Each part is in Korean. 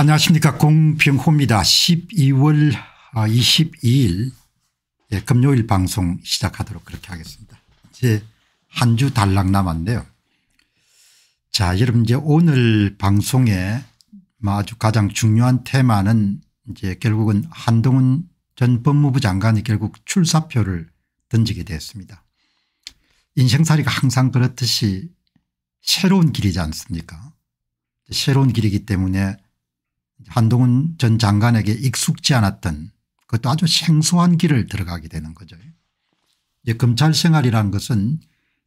안녕하십니까 공병호입니다. 12월 22일 아, 예, 금요일 방송 시작하도록 그렇게 하겠습니다. 이제 한 주달락 남았는데요. 자 여러분 이제 오늘 방송에 뭐 아주 가장 중요한 테마는 이제 결국은 한동훈 전 법무부 장관이 결국 출사표를 던지게 되었습니다. 인생살이가 항상 그렇듯이 새로운 길이지 않습니까 새로운 길이기 때문에 한동훈 전 장관에게 익숙지 않았던 그것도 아주 생소한 길을 들어가게 되는 거죠. 이제 검찰 생활이라 것은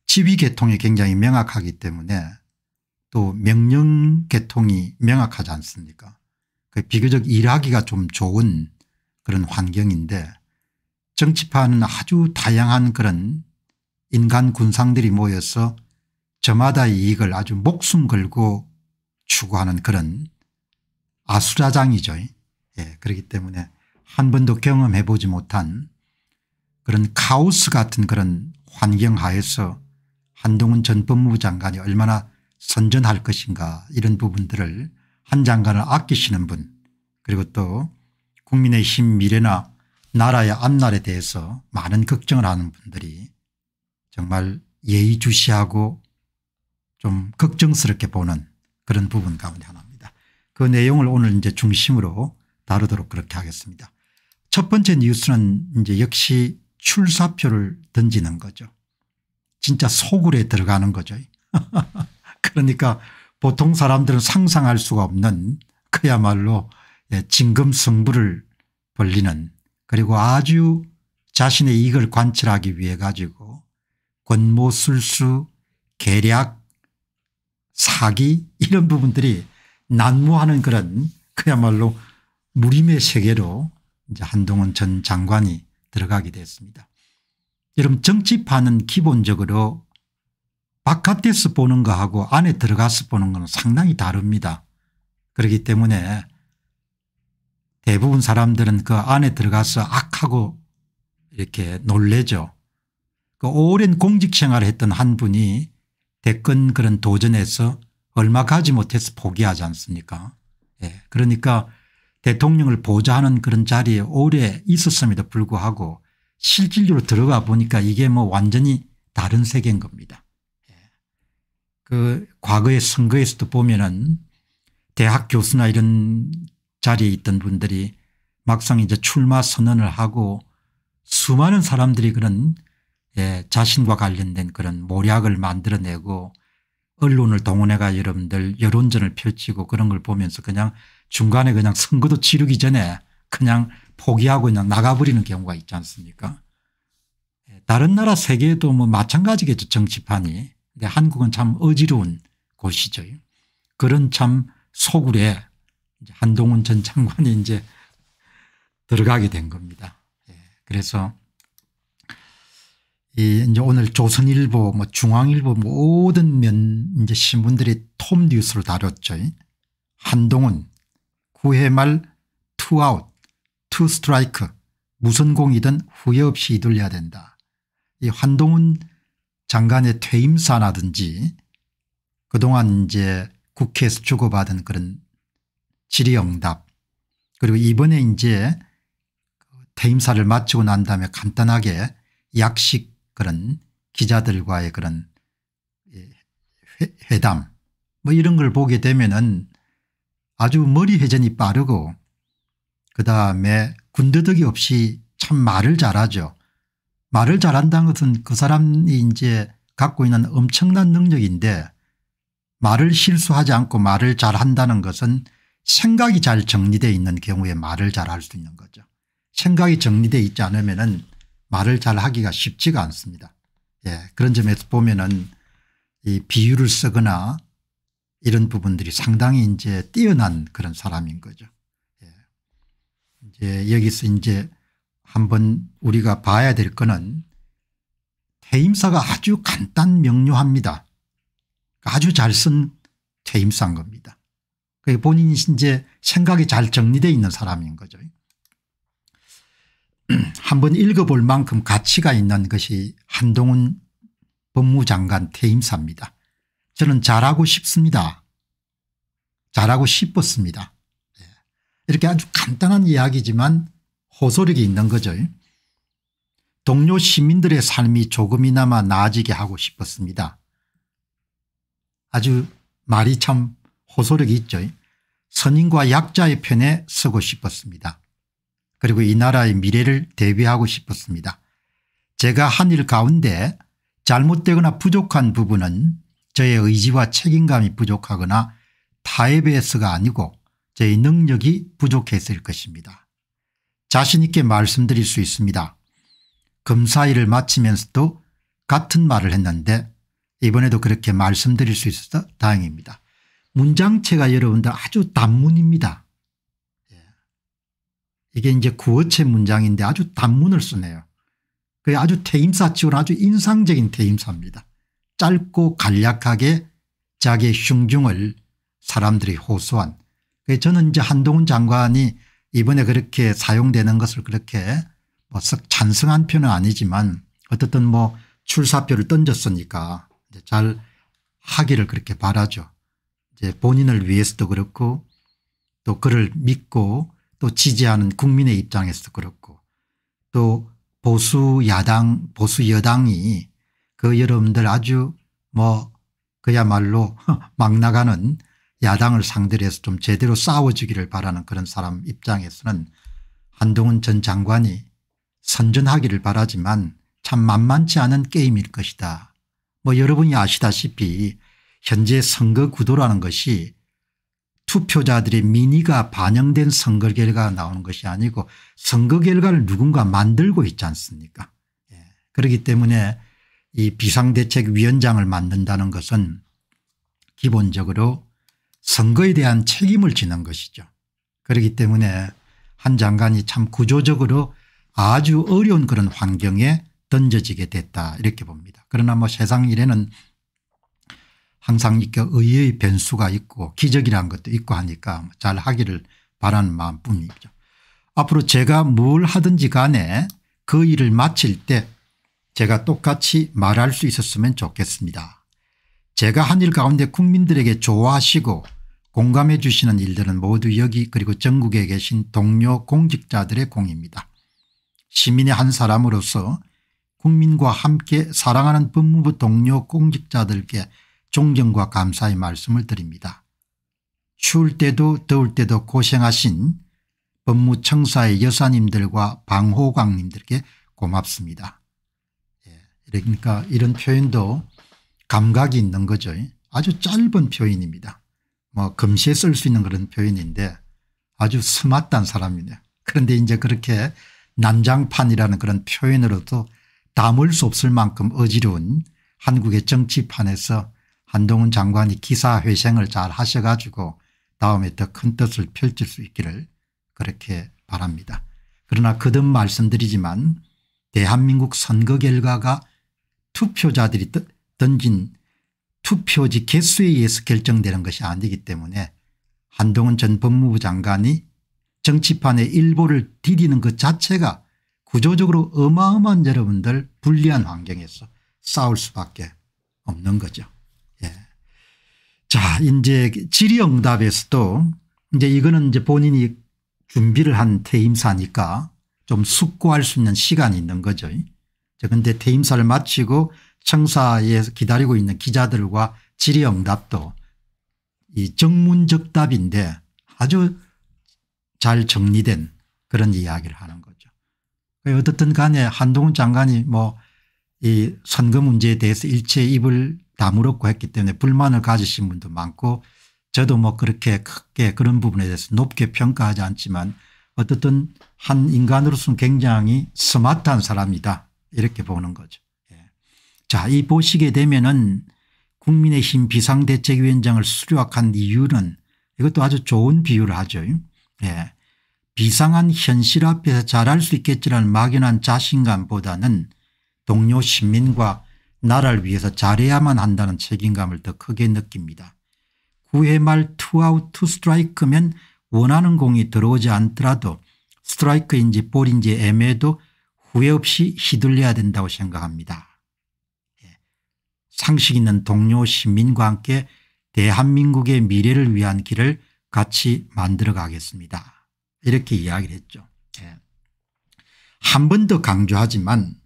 지휘 계통이 굉장히 명확하기 때문에 또 명령 계통이 명확하지 않습니까 그 비교적 일하기가 좀 좋은 그런 환경인데 정치판은 아주 다양한 그런 인간 군상들이 모여서 저마다 이익을 아주 목숨 걸고 추구하는 그런 아수라장이죠. 예, 그렇기 때문에 한 번도 경험해 보지 못한 그런 카오스 같은 그런 환경 하에서 한동훈 전 법무부 장관이 얼마나 선전할 것인가 이런 부분들을 한 장관을 아끼시는 분 그리고 또 국민의힘 미래나 나라의 앞날에 대해서 많은 걱정을 하는 분들이 정말 예의주시하고 좀 걱정스럽게 보는 그런 부분 가운데 하나 그 내용을 오늘 이제 중심으로 다루도록 그렇게 하겠습니다. 첫 번째 뉴스는 이제 역시 출사표를 던지는 거죠. 진짜 소굴에 들어가는 거죠. 그러니까 보통 사람들은 상상할 수가 없는 그야말로 예, 진금성부를 벌리는 그리고 아주 자신의 이익을 관철하기 위해 가지고 권모술수 계략 사기 이런 부분들이 난무하는 그런 그야말로 무림의 세계로 이제 한동훈 전 장관이 들어가게 됐습니다. 여러분 정치판은 기본적으로 바깥에서 보는 거하고 안에 들어가서 보는 건 상당히 다릅니다. 그렇기 때문에 대부분 사람들은 그 안에 들어가서 악하고 이렇게 놀래죠. 그 오랜 공직생활을 했던 한 분이 대권 그런 도전에서 얼마 가지 못해서 포기하지 않습니까 예. 그러니까 대통령을 보좌하는 그런 자리에 오래 있었음에도 불구하고 실질적으로 들어가 보니까 이게 뭐 완전히 다른 세계인 겁니다. 예. 그 과거의 선거에서도 보면은 대학 교수나 이런 자리에 있던 분들이 막상 이제 출마 선언을 하고 수많은 사람들이 그런 예, 자신과 관련된 그런 모략을 만들어내고 언론을 동원해가 여러분들 여론전을 펼치고 그런 걸 보면서 그냥 중간에 그냥 선거도 치르기 전에 그냥 포기하고 그냥 나가버리는 경우가 있지 않습니까 예, 다른 나라 세계에도 뭐 마찬가지겠죠 정치판이 근데 한국은 참 어지러운 곳이죠 그런 참 소굴에 한동훈 전 장관이 이제 들어가게 된 겁니다 예, 그래서 이 이제 오늘 조선일보 뭐 중앙일보 모든 면 이제 신문들이 톰 뉴스를 다뤘죠. 한동훈 9회 말 투아웃 투스트라이크 무슨 공이든 후회 없이 이둘려야 된다. 이 한동훈 장관의 퇴임사라든지 그동안 이제 국회에서 주고받은 그런 질의응답 그리고 이번에 이제 퇴임사를 마치고 난 다음에 간단하게 약식 그런 기자들과의 그런 예, 회담 뭐 이런 걸 보게 되면은 아주 머리 회전이 빠르고 그다음에 군더더기 없이 참 말을 잘하죠. 말을 잘한다는 것은 그 사람이 이제 갖고 있는 엄청난 능력인데 말을 실수하지 않고 말을 잘한다는 것은 생각이 잘 정리되어 있는 경우에 말을 잘할 수 있는 거죠. 생각이 정리되어 있지 않으면 말을 잘 하기가 쉽지가 않습니다. 예. 그런 점에서 보면은 이 비유를 쓰거나 이런 부분들이 상당히 이제 뛰어난 그런 사람인 거죠. 예. 이제 여기서 이제 한번 우리가 봐야 될 거는 퇴임사가 아주 간단 명료합니다. 아주 잘쓴 퇴임사인 겁니다. 본인이 이제 생각이 잘 정리되어 있는 사람인 거죠. 한번 읽어볼 만큼 가치가 있는 것이 한동훈 법무장관 퇴임사입니다. 저는 잘하고 싶습니다. 잘하고 싶었습니다. 예. 이렇게 아주 간단한 이야기지만 호소력이 있는 거죠. 동료 시민들의 삶이 조금이나마 나아지게 하고 싶었습니다. 아주 말이 참 호소력이 있죠. 선인과 약자의 편에 서고 싶었습니다. 그리고 이 나라의 미래를 대비하고 싶었습니다. 제가 한 일 가운데 잘못되거나 부족한 부분은 저의 의지와 책임감이 부족하거나 타협에 의해서가 아니고 저의 능력이 부족했을 것입니다. 자신 있게 말씀드릴 수 있습니다. 검사일을 마치면서도 같은 말을 했는데 이번에도 그렇게 말씀드릴 수 있어서 다행입니다. 문장체가 여러분들 아주 단문입니다. 이게 이제 구어체 문장인데 아주 단문을 쓰네요. 그게 아주 퇴임사 치고 아주 인상적인 퇴임사입니다. 짧고 간략하게 자기의 흉중을 사람들이 호소한 저는 이제 한동훈 장관이 이번에 그렇게 사용되는 것을 그렇게 뭐썩 찬성한 편은 아니지만 어떻든 뭐 출사표를 던졌으니까 잘 하기를 그렇게 바라죠. 이제 본인을 위해서도 그렇고 또 그를 믿고 또 지지하는 국민의 입장에서도 그렇고 또 보수 야당 보수 여당이 그 여러분들 아주 뭐 그야말로 막 나가는 야당을 상대로 해서 좀 제대로 싸워주기를 바라는 그런 사람 입장에서는 한동훈 전 장관이 선전하기를 바라지만 참 만만치 않은 게임일 것이다. 뭐 여러분이 아시다시피 현재 선거 구도라는 것이 투표자들의 민의가 반영된 선거 결과가 나오는 것이 아니고 선거 결과를 누군가 만들고 있지 않습니까 예. 그렇기 때문에 이 비상대책위원장을 만든다는 것은 기본적으로 선거에 대한 책임을 지는 것이죠. 그렇기 때문에 한 장관이 참 구조적으로 아주 어려운 그런 환경에 던져지게 됐다 이렇게 봅니다. 그러나 뭐 세상 일에는 항상 이렇게 의의 변수가 있고 기적이라는 것도 있고 하니까 잘 하기를 바라는 마음뿐이죠. 앞으로 제가 뭘 하든지 간에 그 일을 마칠 때 제가 똑같이 말할 수 있었으면 좋겠습니다. 제가 한 일 가운데 국민들에게 좋아하시고 공감해 주시는 일들은 모두 여기 그리고 전국에 계신 동료 공직자들의 공입니다. 시민의 한 사람으로서 국민과 함께 사랑하는 법무부 동료 공직자들께 존경과 감사의 말씀을 드립니다. 추울 때도 더울 때도 고생하신 법무청사의 여사님들과 방호광님들께 고맙습니다. 예, 그러니까 이런 표현도 감각이 있는 거죠. 아주 짧은 표현입니다. 뭐 금시에 쓸 수 있는 그런 표현인데 아주 스마트한 사람이네요. 그런데 이제 그렇게 난장판이라는 그런 표현으로도 담을 수 없을 만큼 어지러운 한국의 정치판에서 한동훈 장관이 기사회생을 잘 하셔가지고 다음에 더 큰 뜻을 펼칠 수 있기를 그렇게 바랍니다. 그러나 거듭 말씀드리지만 대한민국 선거 결과가 투표자들이 던진 투표지 개수에 의해서 결정되는 것이 아니기 때문에 한동훈 전 법무부 장관이 정치판의 일보를 디디는 그 자체가 구조적으로 어마어마한 여러분들 불리한 환경에서 싸울 수밖에 없는 거죠. 자, 이제 질의응답에서도 이제 이거는 이제 본인이 준비를 한 퇴임사니까 좀 숙고할 수 있는 시간이 있는 거죠. 그런데 퇴임사를 마치고 청사에 기다리고 있는 기자들과 질의응답도 이 정문적답인데 아주 잘 정리된 그런 이야기를 하는 거죠. 어떻든 간에 한동훈 장관이 뭐 이 선거 문제에 대해서 일체 입을 다물었고 했기 때문에 불만을 가지신 분도 많고 저도 뭐 그렇게 크게 그런 부분에 대해서 높게 평가하지 않지만 어떻든 한 인간으로서는 굉장히 스마트한 사람이다 이렇게 보는 거죠. 예. 자, 이 보시게 되면은 국민의힘 비상대책위원장을 수락한 이유는 이것도 아주 좋은 비유를 하죠. 예. 비상한 현실 앞에서 잘할 수 있겠지라는 막연한 자신감보다는 동료 시민과 나라를 위해서 잘해야만 한다는 책임감을 더 크게 느낍니다. 9회 말 투아웃 투 스트라이크면 원하는 공이 들어오지 않더라도 스트라이크인지 볼인지 애매해도 후회 없이 휘둘려야 된다고 생각합니다. 예. 상식 있는 동료 시민과 함께 대한민국의 미래를 위한 길을 같이 만들어 가겠습니다. 이렇게 이야기를 했죠. 예. 한번 더 강조하지만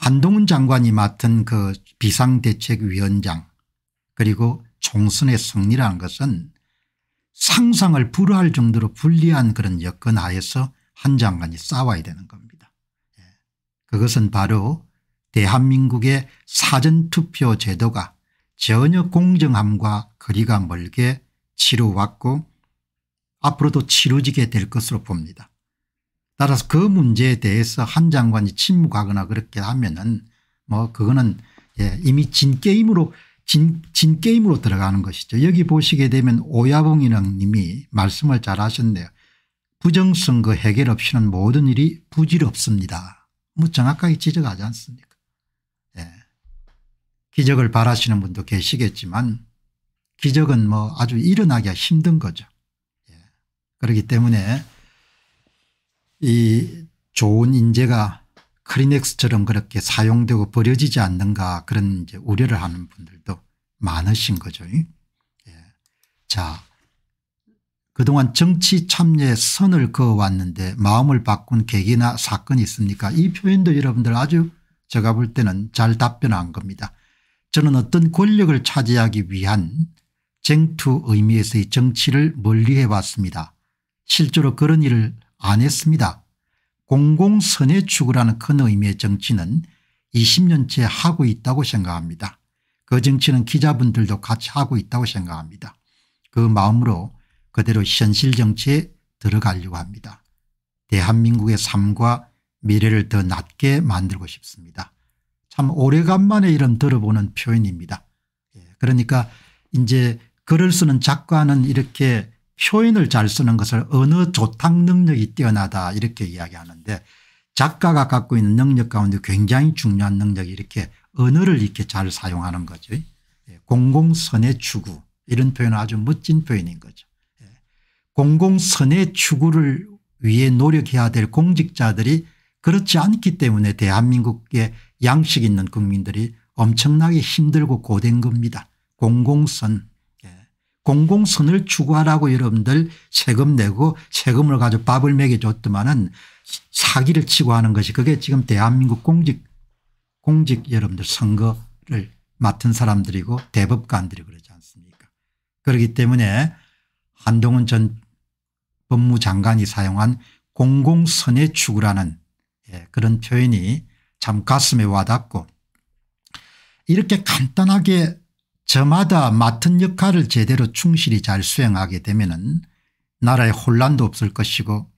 한동훈 장관이 맡은 그 비상대책위원장 그리고 총선의 승리라는 것은 상상을 불허할 정도로 불리한 그런 여건 하에서 한 장관이 싸워야 되는 겁니다. 예. 그것은 바로 대한민국의 사전투표 제도가 전혀 공정함과 거리가 멀게 치러왔고 앞으로도 치러지게 될 것으로 봅니다. 따라서 그 문제에 대해서 한 장관이 침묵하거나 그렇게 하면은 뭐 그거는 예 이미 진 게임으로 진, 진 게임으로 들어가는 것이죠. 여기 보시게 되면 오야봉이랑 님이 말씀을 잘 하셨네요. 부정선거 그 해결 없이는 모든 일이 부질없습니다. 뭐 정확하게 지적하지 않습니까? 예. 기적을 바라시는 분도 계시겠지만 기적은 뭐 아주 일어나기가 힘든 거죠. 예. 그렇기 때문에 이 좋은 인재가 크리넥스처럼 그렇게 사용되고 버려지지 않는가 그런 이제 우려를 하는 분들도 많으신 거죠. 예. 자, 그동안 정치 참여에 선을 그어왔는데 마음을 바꾼 계기나 사건이 있습니까? 이 표현도 여러분들 아주 제가 볼 때는 잘 답변한 겁니다. 저는 어떤 권력을 차지하기 위한 쟁투 의미에서의 정치를 멀리해왔습니다. 실제로 그런 일을 안 했습니다. 공공선의 추구라는 큰 의미의 정치는 20년째 하고 있다고 생각합니다. 그 정치는 기자분들도 같이 하고 있다고 생각합니다. 그 마음으로 그대로 현실 정치에 들어가려고 합니다. 대한민국의 삶과 미래를 더낫게 만들고 싶습니다. 참 오래간만에 이런 들어보는 표현입니다. 예, 그러니까 이제 글을 쓰는 작가는 이렇게 표현을 잘 쓰는 것을 언어 조탁 능력이 뛰어나다 이렇게 이야기하는데 작가가 갖고 있는 능력 가운데 굉장히 중요한 능력이 이렇게 언어를 이렇게 잘 사용하는 거죠. 예, 공공선의 추구 이런 표현은 아주 멋진 표현인 거죠. 예, 공공선의 추구를 위해 노력해야 될 공직자들이 그렇지 않기 때문에 대한민국의 양식 있는 국민들이 엄청나게 힘들고 고된 겁니다. 공공선 공공선을 추구하라고 여러분들 세금 내고 세금을 가지고 밥을 먹여줬더만은 사기를 치고 하는 것이 그게 지금 대한민국 공직 공직 여러분들 선거를 맡은 사람들이고 대법관들이 그러지 않습니까 그렇기 때문에 한동훈 전 법무장관이 사용한 공공선의 추구라는 예, 그런 표현이 참 가슴에 와닿고 이렇게 간단하게 저마다 맡은 역할을 제대로 충실히 잘 수행하게 되면 나라에 혼란도 없을 것이고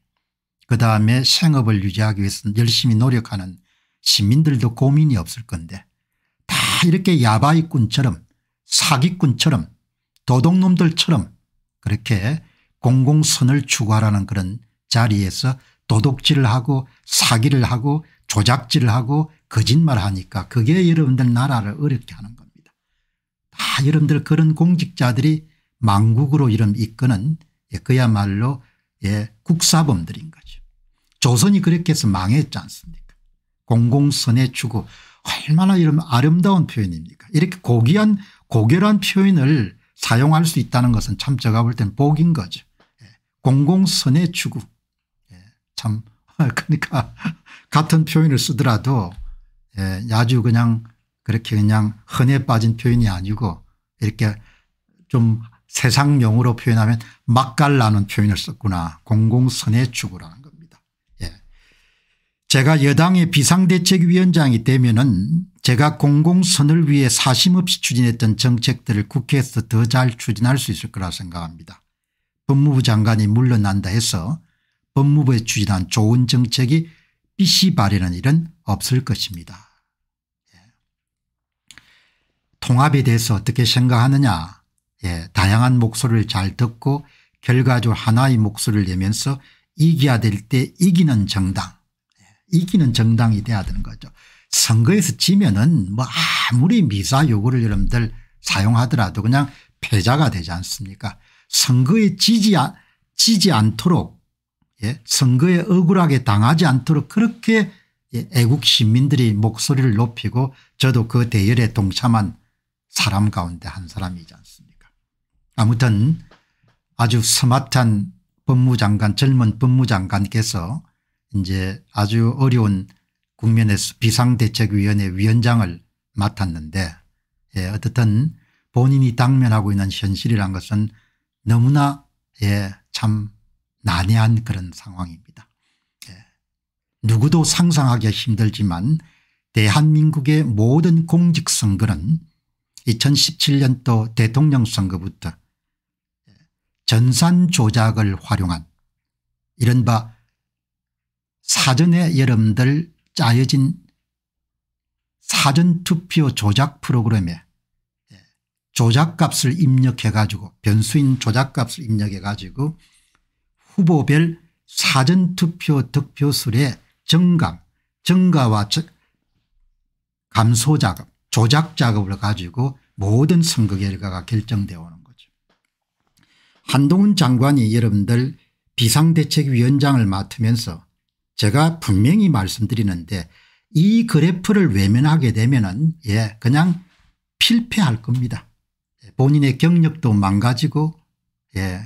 그 다음에 생업을 유지하기 위해서 열심히 노력하는 시민들도 고민이 없을 건데 다 이렇게 야바이꾼처럼 사기꾼처럼 도둑놈들처럼 그렇게 공공선을 추구하라는 그런 자리에서 도둑질을 하고 사기를 하고 조작질을 하고 거짓말하니까 그게 여러분들 나라를 어렵게 하는 거예요. 다 아, 여러분들 그런 공직자들이 망국으로 이름 이끄는 예, 그야말로 예, 국사범들인 거죠. 조선이 그렇게 해서 망했지 않습니까 공공선의 추구 얼마나 이런 아름다운 표현입니까 이렇게 고귀한 고결한 표현을 사용할 수 있다는 것은 참 제가 볼 땐 복인 거죠. 예. 공공선의 추구 예. 참 그러니까 같은 표현을 쓰더라도 예. 아주 그냥 그렇게 그냥 흔해 빠진 표현이 아니고 이렇게 좀 세상 용어로 표현하면 맛깔나는 표현을 썼구나. 공공선의 추구라는 겁니다. 예. 제가 여당의 비상대책위원장이 되면은 제가 공공선을 위해 사심없이 추진했던 정책들을 국회에서 더 잘 추진할 수 있을 거라 생각합니다. 법무부 장관이 물러난다 해서 법무부에 추진한 좋은 정책이 빛이 바래는 일은 없을 것입니다. 통합에 대해서 어떻게 생각하느냐 예, 다양한 목소리를 잘 듣고 결과적으로 하나의 목소리를 내면서 이겨야 될 때 이기는 정당 예, 이기는 정당이 돼야 되는 거죠. 선거에서 지면은 뭐 아무리 미사 요구를 여러분들 사용하더라도 그냥 패자가 되지 않습니까 선거에 지지, 아, 지지 않도록 예? 선거에 억울하게 당하지 않도록 그렇게 예, 애국 시민들이 목소리를 높이고 저도 그 대열에 동참한 사람 가운데 한 사람이지 않습니까 아무튼 아주 스마트한 법무장관 젊은 법무장관께서 이제 아주 어려운 국면에서 비상대책위원회 위원장을 맡았는데 예, 어떻든 본인이 당면하고 있는 현실이란 것은 너무나 예, 참 난해한 그런 상황입니다. 예. 누구도 상상하기 힘들지만 대한민국의 모든 공직선거는 2017년도 대통령 선거부터 전산 조작을 활용한 이른바 사전에 여러분들 짜여진 사전투표 조작 프로그램에 조작값을 입력해 가지고 변수인 조작값을 입력해 가지고 후보별 사전투표 득표수의 증감 증가와 감소자금 조작 작업을 가지고 모든 선거 결과가 결정되어 오는 거죠. 한동훈 장관이 여러분들 비상대책위원장을 맡으면서 제가 분명히 말씀드리는데 이 그래프를 외면하게 되면예 그냥 필패할 겁니다. 예, 본인의 경력도 망가지고 예.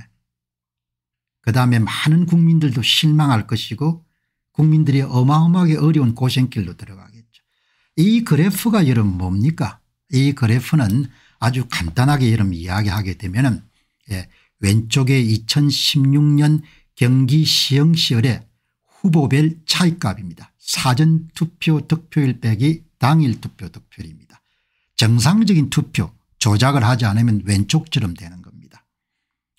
그다음에 많은 국민들도 실망할 것이고 국민들이 어마어마하게 어려운 고생길로 들어가 이 그래프가 여러분 뭡니까 이 그래프는 아주 간단하게 여러분 이야기하게 되면 예, 왼쪽에 2016년 경기 시흥 시열의 후보별 차이값입니다. 사전투표 득표율 빼기 당일 투표 득표율입니다. 정상적인 투표 조작을 하지 않으면 왼쪽처럼 되는 겁니다.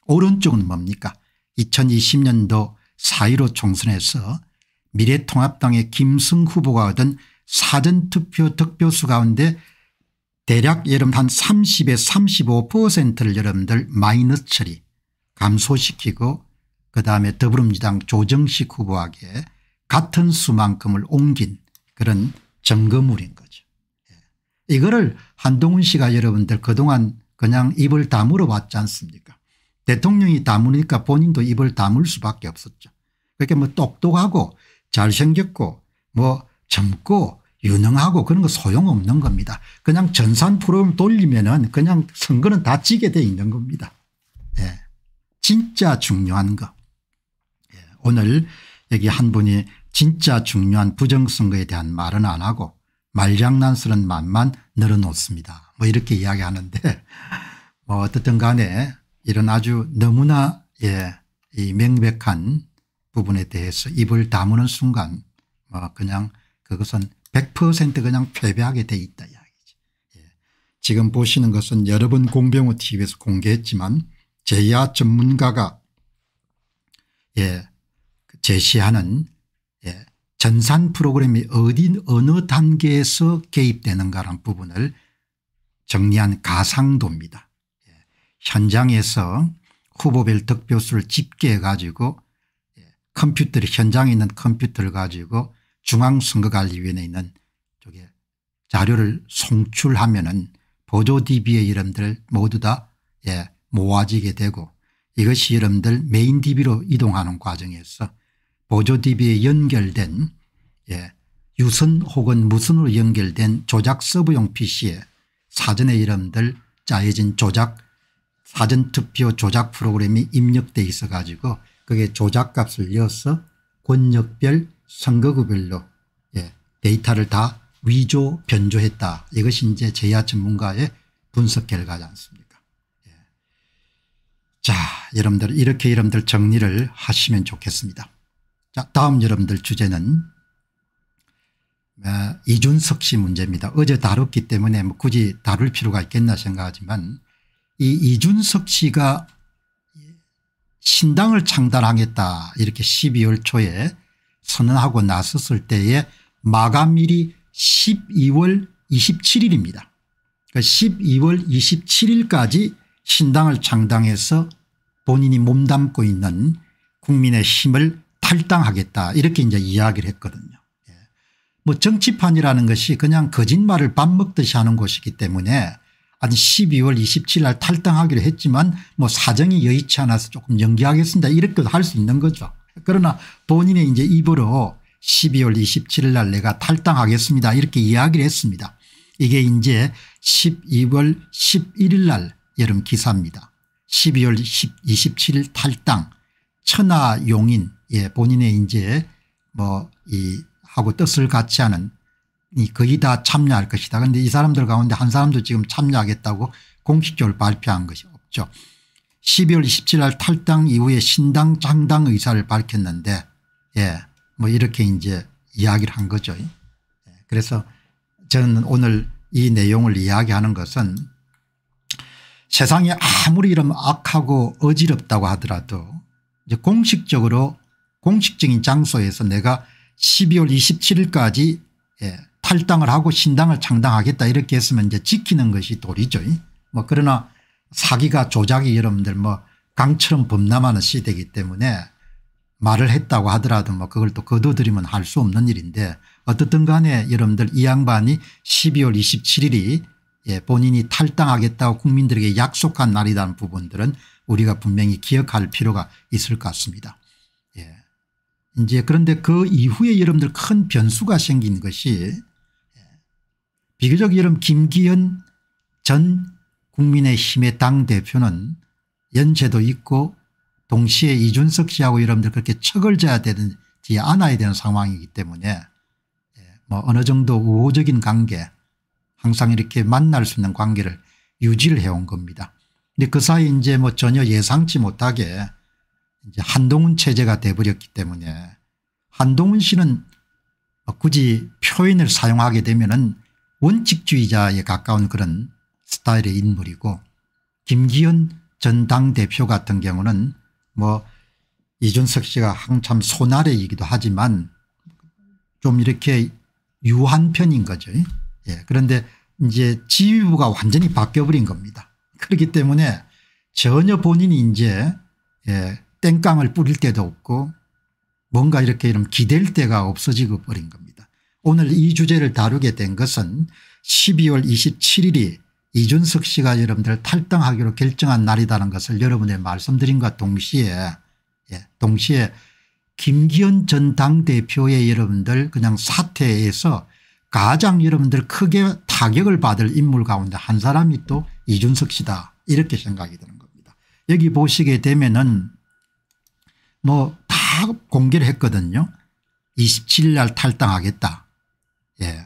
오른쪽은 뭡니까 2020년도 4.15 총선에서 미래통합당의 김승 후보가 얻은 사전투표 득표수 가운데 대략 여름한 30에 35%를 여러분들 마이너스 처리 감소시키고 그다음에 더불어민주당 조정식 후보에게 같은 수만큼을 옮긴 그런 점검물인 거죠. 예. 이거를 한동훈 씨가 여러분들 그동안 그냥 입을 다물어 왔지 않습니까 대통령이 다무니까 본인도 입을 다물 수밖에 없었죠. 그렇게 뭐 똑똑하고 잘생겼고 뭐 젊고 유능하고 그런 거 소용없는 겁니다. 그냥 전산 프로그램 돌리면은 그냥 선거는 다 지게 돼 있는 겁니다. 예. 진짜 중요한 거. 예. 오늘 여기 한 분이 진짜 중요한 부정선거에 대한 말은 안 하고 말장난스런 맛만 늘어놓습니다. 뭐 이렇게 이야기하는데 뭐 어떻든 간에 이런 아주 너무나 예, 이 명백한 부분에 대해서 입을 다무는 순간 뭐 그냥 그것은 100% 그냥 패배하게 돼 있다 이야기죠. 예. 지금 보시는 것은 여러 번 공병호 TV에서 공개했지만 제야 전문가가 예, 그 제시하는 예, 전산 프로그램이 어디 어느 단계에서 개입되는가란 부분을 정리한 가상도입니다. 예, 현장에서 후보별 득표수를 집계해 가지고 예, 컴퓨터를 현장에 있는 컴퓨터를 가지고 중앙선거관리위원회에 있는 쪽에 자료를 송출하면은 보조DB의 이름들 모두 다 예, 모아지게 되고 이것이 여러분들 메인 DB로 이동하는 과정에서 보조 DB에 연결된 예, 유선 혹은 무선으로 연결된 조작 서브용 PC에 사전에 여러분들 짜여진 조작 사전투표 조작 프로그램이 입력돼 있어 가지고 그게 조작값을 이어서 권역별 선거구별로 예, 데이터를 다 위조 변조했다. 이것이 이제 제야 전문가의 분석 결과지 않습니까 예. 자 여러분들 이렇게 여러분들 정리를 하시면 좋겠습니다. 자 다음 여러분들 주제는 아, 이준석 씨 문제입니다. 어제 다뤘기 때문에 뭐 굳이 다룰 필요가 있겠나 생각하지만 이 이준석 씨가 신당을 창단하겠다 이렇게 12월 초에 선언하고 나섰을 때에 마감일이 12월 27일입니다. 12월 27일까지 신당을 창당해서 본인이 몸담고 있는 국민의 힘을 탈당하겠다 이렇게 이제 이야기를 했거든요. 예. 뭐 정치판이라는 것이 그냥 거짓말을 밥 먹듯이 하는 곳이기 때문에 아 12월 27일 날 탈당하기로 했지만 뭐 사정이 여의치 않아서 조금 연기하겠습니다 이렇게도 할 수 있는 거죠. 그러나 본인의 이제 입으로 12월 27일 날 내가 탈당하겠습니다 이렇게 이야기를 했습니다. 이게 이제 12월 11일 날 여름 기사입니다. 12월 27일 탈당 천하용인 예 본인의 이제 뭐 이 하고 뜻을 같이 하는 이 거의 다 참여할 것이다. 그런데 이 사람들 가운데 한 사람도 지금 참여하겠다고 공식적으로 발표한 것이 없죠. 12월 27일 날 탈당 이후에 신당 창당 의사를 밝혔는데 예, 뭐 이렇게 이제 이야기를 한 거죠. 예. 그래서 저는 오늘 이 내용을 이야기하는 것은 세상이 아무리 이런 악하고 어지럽다고 하더라도 이제 공식적으로 공식적인 장소에서 내가 12월 27일까지 예, 탈당을 하고 신당을 창당하겠다 이렇게 했으면 이제 지키는 것이 도리죠. 뭐 그러나 사기가 조작이 여러분들 뭐 강처럼 범람하는 시대이기 때문에 말을 했다고 하더라도 뭐 그걸 또 거둬들이면 할 수 없는 일인데 어떻든 간에 여러분들 이 양반이 12월 27일이 예 본인이 탈당하겠다고 국민들에게 약속한 날이라는 부분들은 우리가 분명히 기억할 필요가 있을 것 같습니다. 예. 이제 그런데 그 이후에 여러분들 큰 변수가 생긴 것이 예, 비교적 여름 김기현 전 국민의힘의 당 대표는 연체도 있고 동시에 이준석 씨하고 여러분들 그렇게 척을 져야 되는지 않아야 되는 상황이기 때문에 예, 뭐 어느 정도 우호적인 관계 항상 이렇게 만날 수 있는 관계를 유지를 해온 겁니다. 근데 그 사이 이제 뭐 전혀 예상치 못하게 이제 한동훈 체제가 돼버렸기 때문에 한동훈 씨는 굳이 표현을 사용하게 되면은 원칙주의자에 가까운 그런 스타일의 인물이고 김기현 전당대표 같은 경우는 뭐 이준석 씨가 항참손아래이기도 하지만 좀 이렇게 유한 편인 거죠. 예. 그런데 이제 지휘부가 완전히 바뀌어버린 겁니다. 그렇기 때문에 전혀 본인이 이제 예, 땡깡을 뿌릴 때도 없고 뭔가 이렇게 이런 기댈 때가 없어지고 버린 겁니다. 오늘 이 주제를 다루게 된 것은 12월 27일이 이준석 씨가 여러분들 탈당하기로 결정한 날이라는 것을 여러분의 말씀드린과 동시에 예, 동시에 김기현 전 당대표의 여러분들 그냥 사태에서 가장 여러분들 크게 타격을 받을 인물 가운데 한 사람이 또 이준석 씨다 이렇게 생각이 드는 겁니다. 여기 보시게 되면은 뭐 다 공개를 했거든요. 27일 날 탈당하겠다. 예.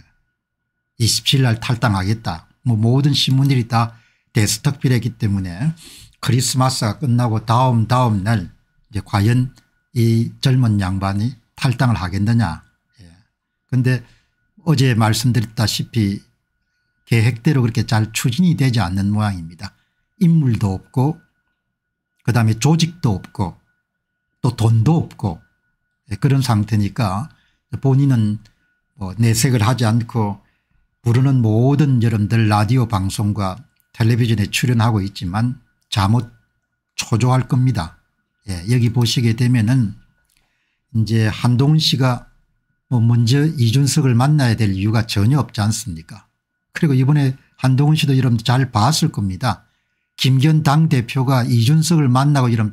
27일 날 탈당하겠다. 뭐 모든 신문들이 다데스터필했기 때문에 크리스마스가 끝나고 다음 다음 날 이제 과연 이 젊은 양반이 탈당을 하겠느냐. 그런데 예. 어제 말씀드렸다시피 계획대로 그렇게 잘 추진이 되지 않는 모양입니다. 인물도 없고 그다음에 조직도 없고 또 돈도 없고 예, 그런 상태니까 본인은 뭐 내색을 하지 않고 부르는 모든 여러분들 라디오 방송과 텔레비전에 출연하고 있지만 잘못 초조할 겁니다. 예, 여기 보시게 되면은 이제 한동훈 씨가 뭐 먼저 이준석을 만나야 될 이유가 전혀 없지 않습니까 그리고 이번에 한동훈 씨도 여러분 들잘 봤을 겁니다. 김견 당대표가 이준석을 만나고 이런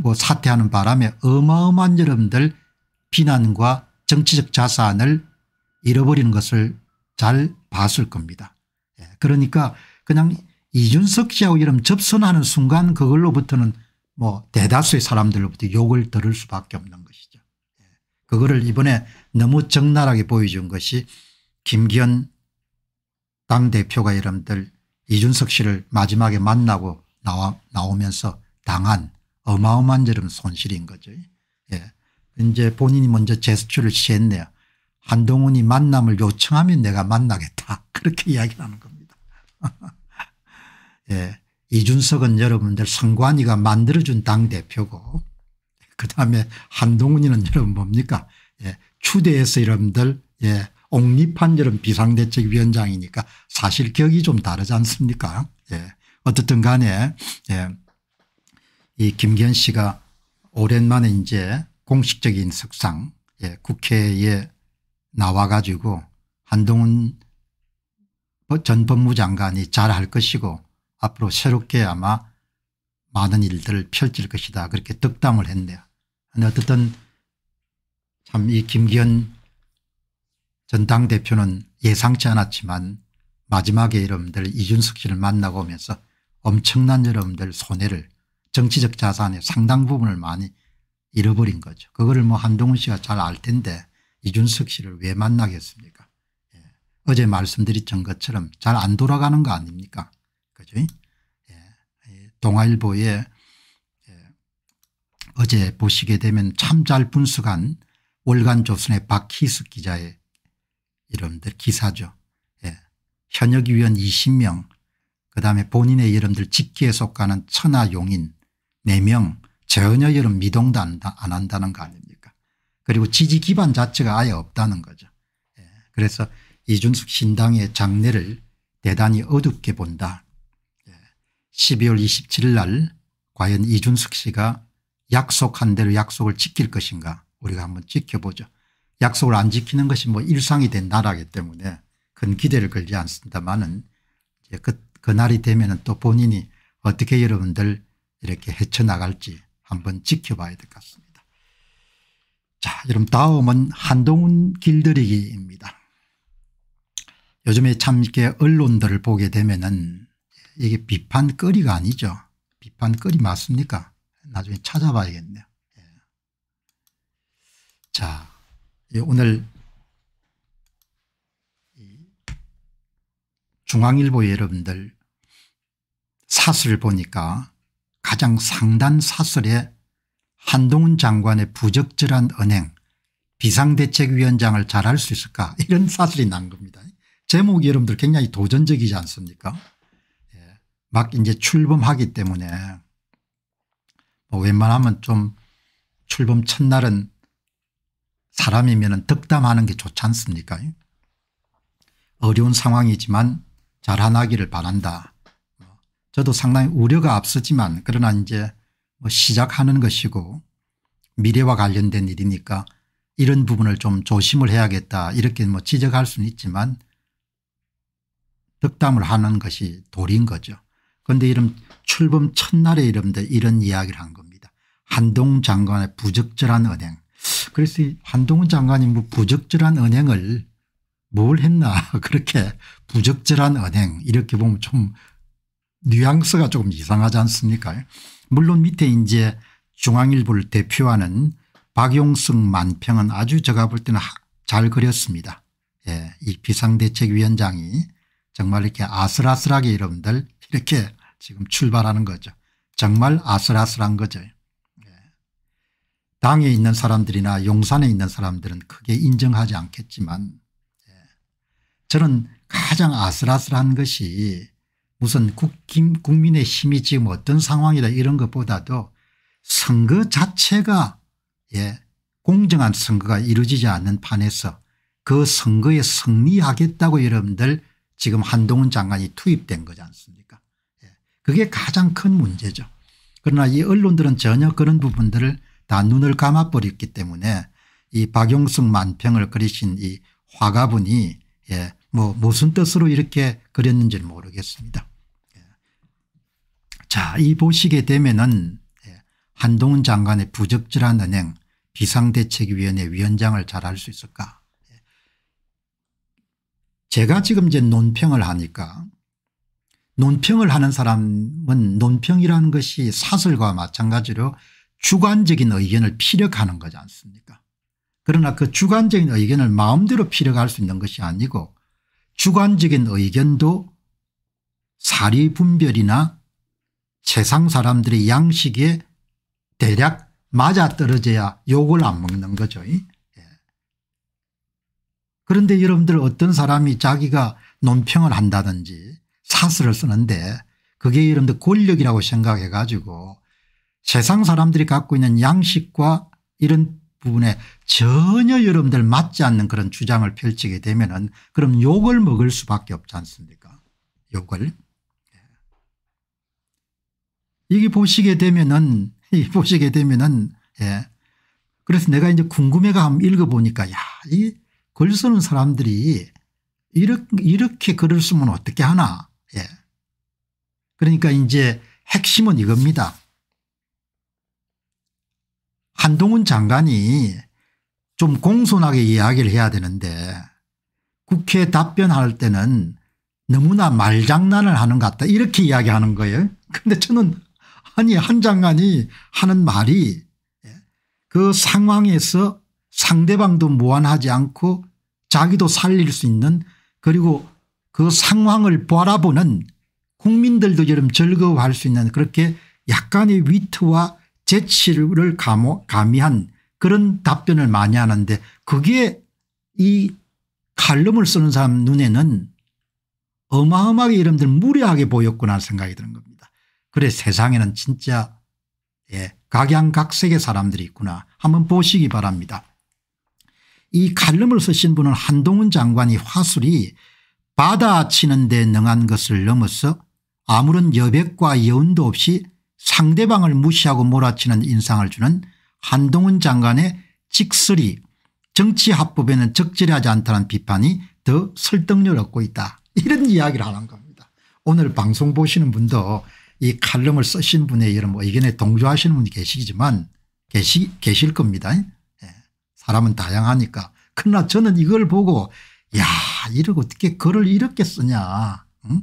뭐 사퇴하는 바람에 어마어마한 여러분들 비난과 정치적 자산을 잃어버리는 것을 잘 봤을 겁니다. 예, 그러니까 그냥 이준석 씨하고 이름 접선하는 순간 그걸로부터는 뭐 대다수의 사람들로부터 욕을 들을 수밖에 없는 것이죠. 예, 그거를 이번에 너무 적나라하게 보여준 것이 김기현 당대표가 여러분들 이준석 씨를 마지막에 만나고 나와 나오면서 당한 어마어마한 저런 손실인 거죠. 예. 이제 본인이 먼저 제스처를 취했네요. 한동훈이 만남을 요청하면 내가 만나겠다. 그렇게 이야기를 하는 겁니다. 예. 이준석은 여러분들 선관위가 만들어준 당대표고 그다음에 한동훈이는 여러분 뭡니까 예. 추대에서 여러분들 예. 옹립한 여러분 비상대책위원장이니까 사실 격이 좀 다르지 않습니까 예. 어떻든 간에 예. 이 김기현 씨가 오랜만에 이제 공식적인 석상 예. 국회에 나와가지고 한동훈 뭐 전 법무 장관이 잘할 것이고 앞으로 새롭게 아마 많은 일들을 펼칠 것이다 그렇게 득담을 했네요. 어쨌든 참 이 김기현 전 당대표는 예상치 않았지만 마지막에 여러분들 이준석 씨를 만나고 오면서 엄청난 여러분들 손해를 정치적 자산의 상당 부분을 많이 잃어버린 거죠. 그거를 뭐 한동훈 씨가 잘 알 텐데 이준석 씨를 왜 만나겠습니까? 예. 어제 말씀드렸던 것처럼 잘 안 돌아가는 거 아닙니까? 그죠? 예. 동아일보에 예, 어제 보시게 되면 참 잘 분석한 월간 조선의 박희숙 기자의 이름들 기사죠. 예. 현역 위원 20명 그다음에 본인의 이름들 직기에 속하는 천하용인 4명 전혀 이름 미동도 안 한다는 거 아닙니까? 그리고 지지 기반 자체가 아예 없다는 거죠. 예. 그래서 이준숙 신당의 장례를 대단히 어둡게 본다. 12월 예. 27일 날 과연 이준숙 씨가 약속한 대로 약속을 지킬 것인가 우리가 한번 지켜보죠. 약속을 안 지키는 것이 뭐 일상이 된 나라기 때문에 큰 기대를 걸지 않습니다만은 그, 그날이 되면또 본인이 어떻게 여러분들 이렇게 헤쳐나갈지 한번 지켜봐야 될 것 같습니다. 자 여러분 다음은 한동훈 길들이기입니다. 요즘에 참 이렇게 언론들을 보게 되면은 이게 비판거리가 아니죠. 비판거리 맞습니까? 나중에 찾아봐야겠네요. 예. 자 예, 오늘 중앙일보 여러분들 사설 보니까 가장 상단 사설에 한동훈 장관의 부적절한 언행 비상대책위원장을 잘할 수 있을까 이런 사실이 난 겁니다. 제목이 여러분들 굉장히 도전적이지 않습니까 예. 막 이제 출범하기 때문에 뭐 웬만하면 좀 출범 첫날은 사람이면 득담하는게 좋지 않습니까 어려운 상황이지만 잘하나기를 바란다. 뭐 저도 상당히 우려가 앞서지만 그러나 이제 뭐 시작하는 것이고 미래와 관련된 일이니까 이런 부분을 좀 조심을 해야겠다 이렇게 뭐 지적할 수는 있지만 덕담을 하는 것이 도리인 거죠. 그런데 이런 출범 첫날에 이런데 이런 이야기를 한 겁니다. 한동 장관의 부적절한 은행. 그래서 한동훈 장관이 뭐 부적절한 은행을 뭘 했나 그렇게 부적절한 은행 이렇게 보면 좀 뉘앙스가 조금 이상하지 않습니까 물론 밑에 이제 중앙일보를 대표하는 박용승 만평은 아주 제가 볼 때는 잘 그렸습니다. 예, 이 비상대책위원장이 정말 이렇게 아슬아슬하게 여러분들 이렇게 지금 출발하는 거죠. 정말 아슬아슬한 거죠. 예. 당에 있는 사람들이나 용산에 있는 사람들은 크게 인정하지 않겠지만 예. 저는 가장 아슬아슬한 것이 무슨 국민의 힘이 지금 어떤 상황이다 이런 것보다도 선거 자체가 예 공정한 선거가 이루어지지 않는 판에서 그 선거에 승리하겠다고 여러분들 지금 한동훈 장관이 투입된 거지 않습니까 예. 그게 가장 큰 문제죠. 그러나 이 언론들은 전혀 그런 부분들을 다 눈을 감아버렸기 때문에 이 박용승 만평을 그리신 이 화가분이 예, 뭐 무슨 뜻으로 이렇게 그렸는지는 모르겠습니다. 자, 이 보시게 되면은 예, 한동훈 장관의 부적절한 은행 비상대책위원회 위원장을 잘 할 수 있을까? 예. 제가 지금 이제 논평을 하니까 논평을 하는 사람은 논평이라는 것이 사설과 마찬가지로 주관적인 의견을 피력하는 거지 않습니까? 그러나 그 주관적인 의견을 마음대로 피력할 수 있는 것이 아니고 주관적인 의견도 사리 분별이나 세상 사람들의 양식에 대략 맞아떨어져야 욕을 안 먹는 거죠. 예. 그런데 여러분들 어떤 사람이 자기가 논평을 한다든지 사설을 쓰는데 그게 여러분들 권력이라고 생각해 가지고 세상 사람들이 갖고 있는 양식과 이런 부분에 전혀 여러분들 맞지 않는 그런 주장을 펼치게 되면 은 그럼 욕을 먹을 수밖에 없지 않습니까 욕을. 이게 보시게 되면은 이 보시게 되면은 예. 그래서 내가 이제 궁금해가 한번 읽어보니까 야이 글 쓰는 사람들이 이렇게, 이렇게 글을 쓰면 어떻게 하나 예. 그러니까 이제 핵심은 이겁니다. 한동훈 장관이 좀 공손하게 이야기를 해야 되는데 국회 답변할 때는 너무나 말장난을 하는 것 같다 이렇게 이야기하는 거예요. 그런데 저는 아니 한 장관이 하는 말이 그 상황에서 상대방도 무안하지 않고 자기도 살릴 수 있는 그리고 그 상황을 바라보는 국민들도 여름 즐거워할 수 있는 그렇게 약간의 위트와 재치를 가미한 그런 답변을 많이 하는데 그게 이 칼럼을 쓰는 사람 눈에는 어마어마하게 여러분들 무례하게 보였구나 생각이 드는 겁니다. 그래 세상에는 진짜 예, 각양각색의 사람들이 있구나 한번 보시기 바랍니다. 이 칼럼을 쓰신 분은 한동훈 장관이 화술이 받아치는 데 능한 것을 넘어서 아무런 여백과 여운도 없이 상대방을 무시하고 몰아치는 인상을 주는 한동훈 장관의 직설이 정치합법에는 적절하지 않다는 비판이 더 설득력을 얻고 있다. 이런 이야기를 하는 겁니다. 오늘 방송 보시는 분도 이 칼럼을 쓰신 분의 이러뭐 의견에 동조하시는 분이 계시지만 계시, 계실 겁니다. 예. 사람은 다양하니까. 그러나 저는 이걸 보고 야 이러고 어떻게 글을 이렇게 쓰냐. 응?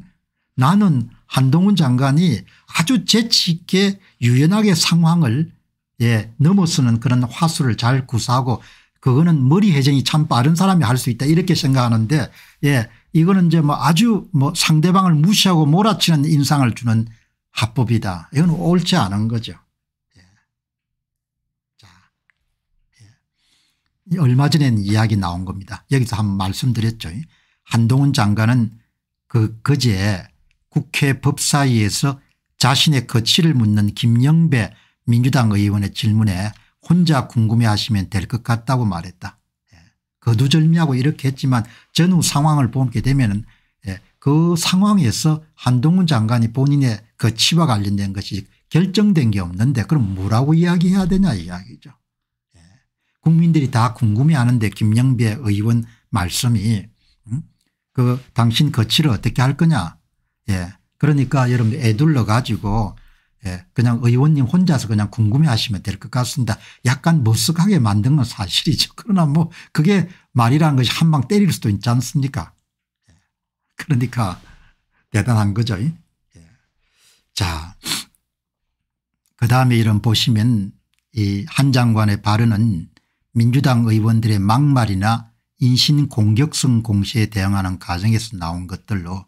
나는 한동훈 장관이 아주 재치 있게 유연하게 상황을 예, 넘어서는 그런 화수를 잘 구사하고 그거는 머리 회전이 참 빠른 사람이 할 수 있다 이렇게 생각하는데 예, 이거는 이제 뭐 아주 뭐 상대방을 무시하고 몰아치는 인상을 주는 합법이다. 이건 옳지 않은 거죠. 예. 자, 예. 얼마 전엔 이야기 나온 겁니다. 여기서 한번 말씀드렸죠. 한동훈 장관은 그 거제 국회 법사위에서 자신의 거취를 묻는 김영배 민주당 의원의 질문에 혼자 궁금해하시면 될 것 같다고 말했다. 예. 거두절미하고 이렇게 했지만 전후 상황을 보게 되면 그 상황에서 한동훈 장관이 본인의 그 치와 관련된 것이 결정된 게 없는데 그럼 뭐라고 이야기해야 되냐 이야기죠. 예. 국민들이 다 궁금해하는데 김영배 의원 말씀이 음? 그 당신 거치를 어떻게 할 거냐. 예. 그러니까 여러분 애둘러 가지고 예. 그냥 의원님 혼자서 그냥 궁금해하시면 될 것 같습니다. 약간 머쓱하게 만든 건 사실이죠. 그러나 뭐 그게 말이라는 것이 한 방 때릴 수도 있지 않습니까? 그러니까 대단한 거죠. 예. 자, 그 다음에 이런 보시면 이 한 장관의 발언은 민주당 의원들의 막말이나 인신공격성 공시에 대응하는 과정에서 나온 것들로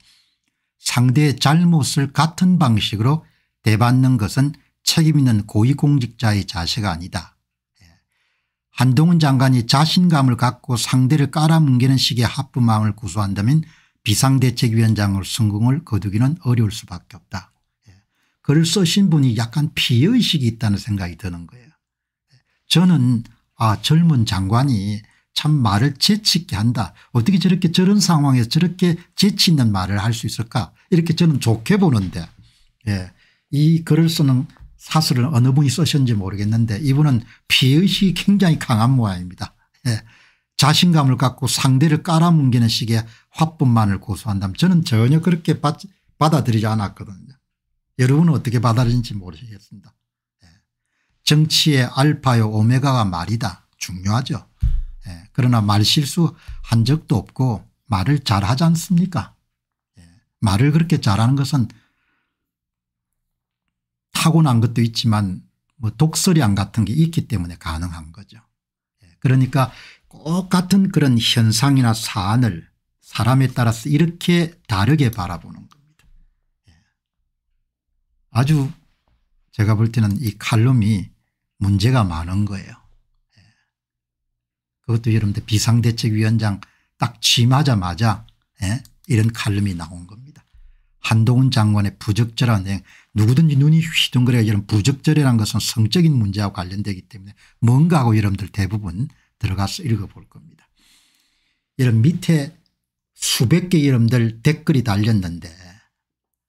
상대의 잘못을 같은 방식으로 대받는 것은 책임있는 고위공직자의 자세가 아니다. 예. 한동훈 장관이 자신감을 갖고 상대를 깔아뭉개는 식의 하품함을 구수한다면 비상대책위원장으로 성공을 거두기는 어려울 수밖에 없다. 예. 글을 쓰신 분이 약간 피의식이 있다는 생각이 드는 거예요. 예. 저는 아 젊은 장관이 참 말을 재치 있게 한다. 어떻게 저렇게 저런 상황에서 저렇게 재치 있는 말을 할 수 있을까 이렇게 저는 좋게 보는데 예. 이 글을 쓰는 사설을 어느 분이 쓰셨는지 모르겠는데 이분은 피의식이 굉장히 강한 모양입니다. 예. 자신감을 갖고 상대를 깔아뭉개는 식의 화법만을 고수한다면 저는 전혀 그렇게 받, 받아들이지 않았거든요. 여러분은 어떻게 받아들인지 모르겠습니다. 예. 정치의 알파요 오메가가 말이다. 중요하죠. 예. 그러나 말 실수한 적도 없고 말을 잘하지 않습니까 예. 말을 그렇게 잘하는 것은 타고난 것도 있지만 뭐 독서량 같은 게 있기 때문에 가능한 거죠. 예. 그러니까 꼭 같은 그런 현상이나 사안을 사람에 따라서 이렇게 다르게 바라보는 겁니다. 예. 아주 제가 볼 때는 이 칼럼이 문제가 많은 거예요. 예. 그것도 여러분들 비상대책위원장 딱 취임하자마자 예, 이런 칼럼이 나온 겁니다. 한동훈 장관의 부적절한 대 누구든지 눈이 휘둥그레 이런 부적절이라는 것은 성적인 문제와 관련되기 때문에 뭔가 하고 여러분들 대부분 들어가서 읽어볼 겁니다. 이런 밑에 수백 개 이름들 댓글이 달렸는데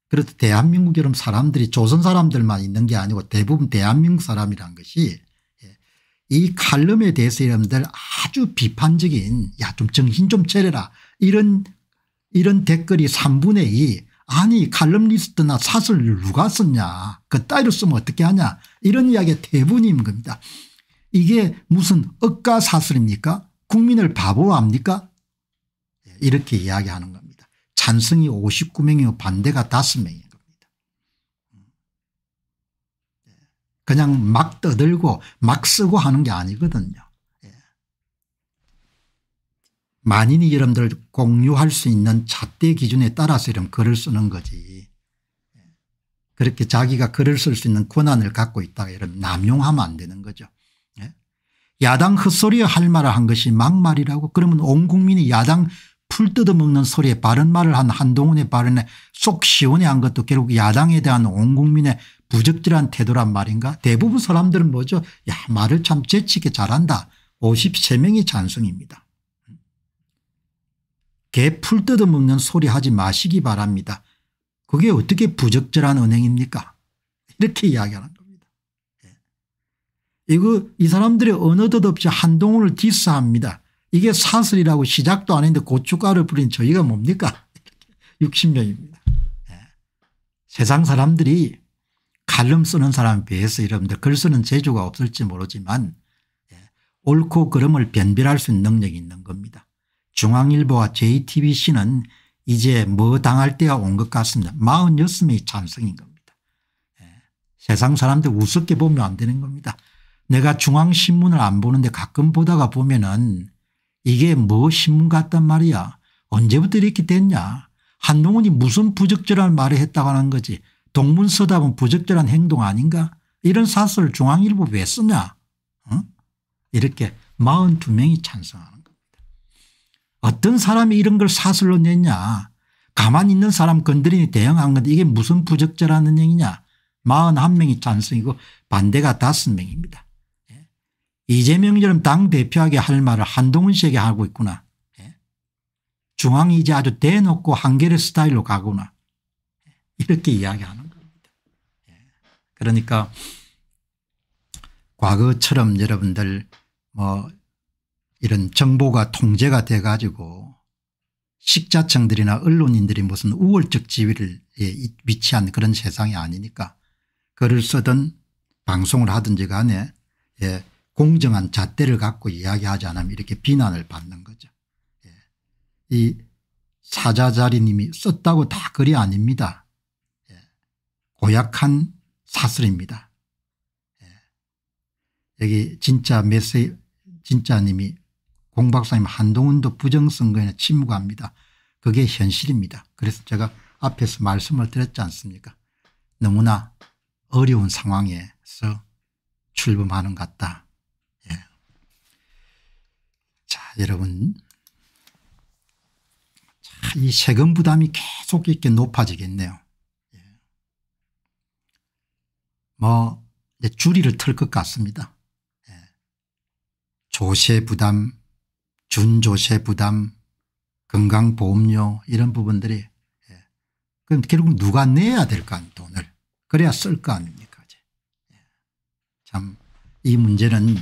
그래도 대한민국 이름 사람들이 조선 사람들만 있는 게 아니고 대부분 대한민국 사람이란 것이 예, 이 칼럼에 대해서 여러분들 아주 비판적인 야 좀 정신 좀 차려라 이런 이런 댓글이 3분의 2 아니 칼럼리스트나 사설 누가 썼냐 그 따위로 쓰면 어떻게 하냐 이런 이야기가 대부분인 겁니다. 이게 무슨 억가사슬입니까 국민을 바보합니까 이렇게 이야기하는 겁니다. 찬성이 59명이고 반대가 5명인 겁니다. 예. 그냥 막 떠들고 막 쓰고 하는 게 아니거든요. 예. 만인이 여러분들 공유할 수 있는 잣대 기준에 따라서 이런 글을 쓰는 거지. 예. 그렇게 자기가 글을 쓸 수 있는 권한을 갖고 있다가 이런 남용하면 안 되는 거죠. 야당 헛소리 할 말을 한 것이 막말이라고 그러면 온 국민이 야당 풀 뜯어먹는 소리에 바른 말을 한 한동훈의 발언에 쏙 시원해한 것도 결국 야당에 대한 온 국민의 부적절한 태도란 말인가 대부분 사람들은 뭐죠 야 말을 참 재치게 잘한다 53명이 찬성입니다. 개 풀 뜯어먹는 소리 하지 마시기 바랍니다. 그게 어떻게 부적절한 은행입니까 이렇게 이야기하는 겁니다. 예. 이거 이 사람들의 어느 덧없이 한동훈을 디스합니다. 이게 사슬이라고 시작도 안 했는데 고춧가루를 뿌린 저희가 뭡니까 6 0년입니다 네. 세상 사람들이 칼럼 쓰는 사람에 비해서 여러분들 글 쓰는 재주가 없을지 모르지만 네. 옳고 그름을 변별할 수 있는 능력이 있는 겁니다. 중앙일보와 JTBC는 이제 뭐 당할 때가 온 것 같습니다. 46명이 찬성인 겁니다. 네. 세상 사람들 우습게 보면 안 되는 겁니다. 내가 중앙신문을 안 보는데 가끔 보다가 보면은 이게 뭐 신문 같단 말이야. 언제부터 이렇게 됐냐. 한동훈이 무슨 부적절한 말을 했다고 하는 거지. 동문서답은 부적절한 행동 아닌가. 이런 사설을 중앙일보 왜 쓰냐. 응? 이렇게 42명이 찬성하는 겁니다. 어떤 사람이 이런 걸 사설로 냈냐. 가만히 있는 사람 건드리니 대응한 건데 이게 무슨 부적절한 얘기냐. 41명이 찬성이고 반대가 5명입니다. 이재명처럼 당대표하게 할 말을 한동훈 씨에게 하고 있구나. 예. 중앙이 이제 아주 대놓고 한결의 스타일로 가구나. 예. 이렇게 이야기하는 겁니다. 예. 그러니까 과거처럼 여러분들 뭐 이런 정보가 통제가 돼 가지고 식자층들이나 언론인들이 무슨 우월적 지위를 위치한 그런 세상이 아니니까 글을 쓰든 방송을 하든지 간에 예, 공정한 잣대를 갖고 이야기하지 않으면 이렇게 비난을 받는 거죠. 예. 이 사자자리님이 썼다고 다 글이 아닙니다. 예. 고약한 사슬입니다. 예. 여기 진짜 메시 진짜님이 공박사님 한동훈도 부정선거에 침묵합니다. 그게 현실입니다. 그래서 제가 앞에서 말씀을 드렸지 않습니까 너무나 어려운 상황에서 출범하는 것 같다. 여러분 이 세금 부담이 계속 이렇게 높아지겠네요. 예. 뭐 줄이를 틀 것 같습니다. 예. 조세 부담, 준조세 부담, 건강보험료 이런 부분들이 예. 그럼 결국 누가 내야 될거 돈을 그래야 쓸 거 아닙니까 참이 문제는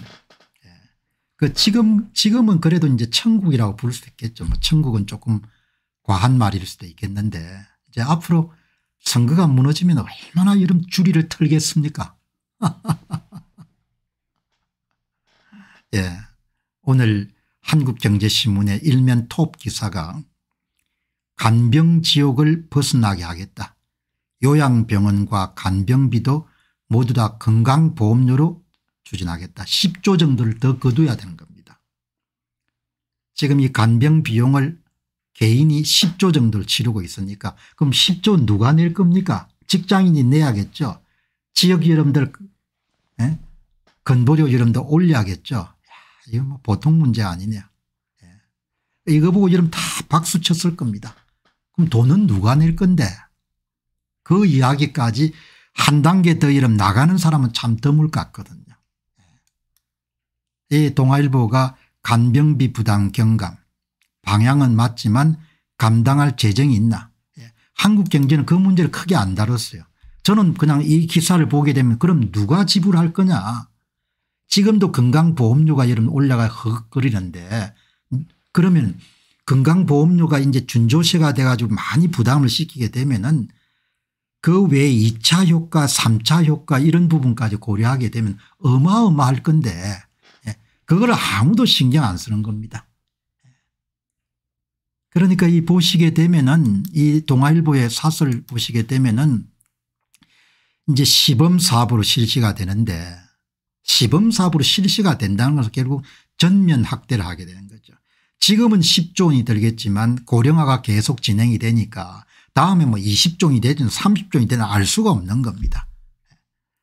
그 지금 지금은 그래도 이제 천국이라고 부를 수 있겠죠. 뭐 천국은 조금 과한 말일 수도 있겠는데 이제 앞으로 선거가 무너지면 얼마나 이런 줄이를 털겠습니까? 예. 오늘 한국경제신문의 일면 톱 기사가 간병지옥을 벗어나게 하겠다. 요양병원과 간병비도 모두 다 건강보험료로 추진하겠다. 10조 정도를 더 거둬야 되는 겁니다. 지금 이 간병 비용을 개인이 10조 정도를 치르고 있으니까 그럼 10조 누가 낼 겁니까? 직장인이 내야겠죠. 지역 여러분들 예? 건보료 여러분들 올려야겠죠. 야, 이거 뭐 보통 문제 아니냐. 예. 이거 보고 여러분 다 박수 쳤을 겁니다. 그럼 돈은 누가 낼 건데 그 이야기까지 한 단계 더 이름 나가는 사람은 참 드물 것 같거든요. 이 동아일보가 간병비 부담 경감 방향은 맞지만 감당할 재정이 있나 예. 한국 경제는 그 문제를 크게 안 다뤘어요. 저는 그냥 이 기사를 보게 되면 그럼 누가 지불할 거냐 지금도 건강보험료가 여러분 올라가 헉거리는데 음, 그러면 건강보험료가 이제 준조세가 돼가지고 많이 부담을 시키게 되면은 그 외에 2차 효과 3차 효과 이런 부분까지 고려하게 되면 어마어마할 건데 그걸 아무도 신경 안 쓰는 겁니다. 그러니까 이 보시게 되면은 이 동아일보의 사설 보시게 되면은 이제 시범사업으로 실시가 되는데 시범사업으로 실시가 된다는 것은 결국 전면 확대를 하게 되는 거죠. 지금은 10조 이 들겠지만 고령화가 계속 진행이 되니까 다음에 뭐 20조 이 되든 30조 이 되든 알 수가 없는 겁니다.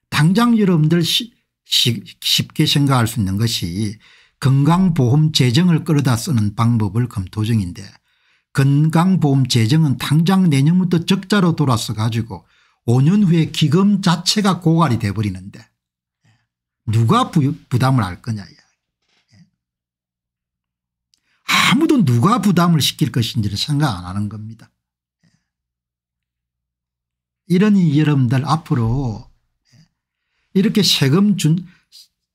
당장 여러분들 시, 쉽게 생각할 수 있는 것이 건강보험 재정을 끌어다 쓰는 방법을 검토 중인데 건강보험 재정은 당장 내년부터 적자로 돌아서 가지고 5년 후에 기금 자체가 고갈이 돼버리는데 누가 부, 담을할 거냐 예. 아무도 누가 부담을 시킬 것인지를 생각 안 하는 겁니다. 예. 이러니 여러분들 앞으로 이렇게 세금 준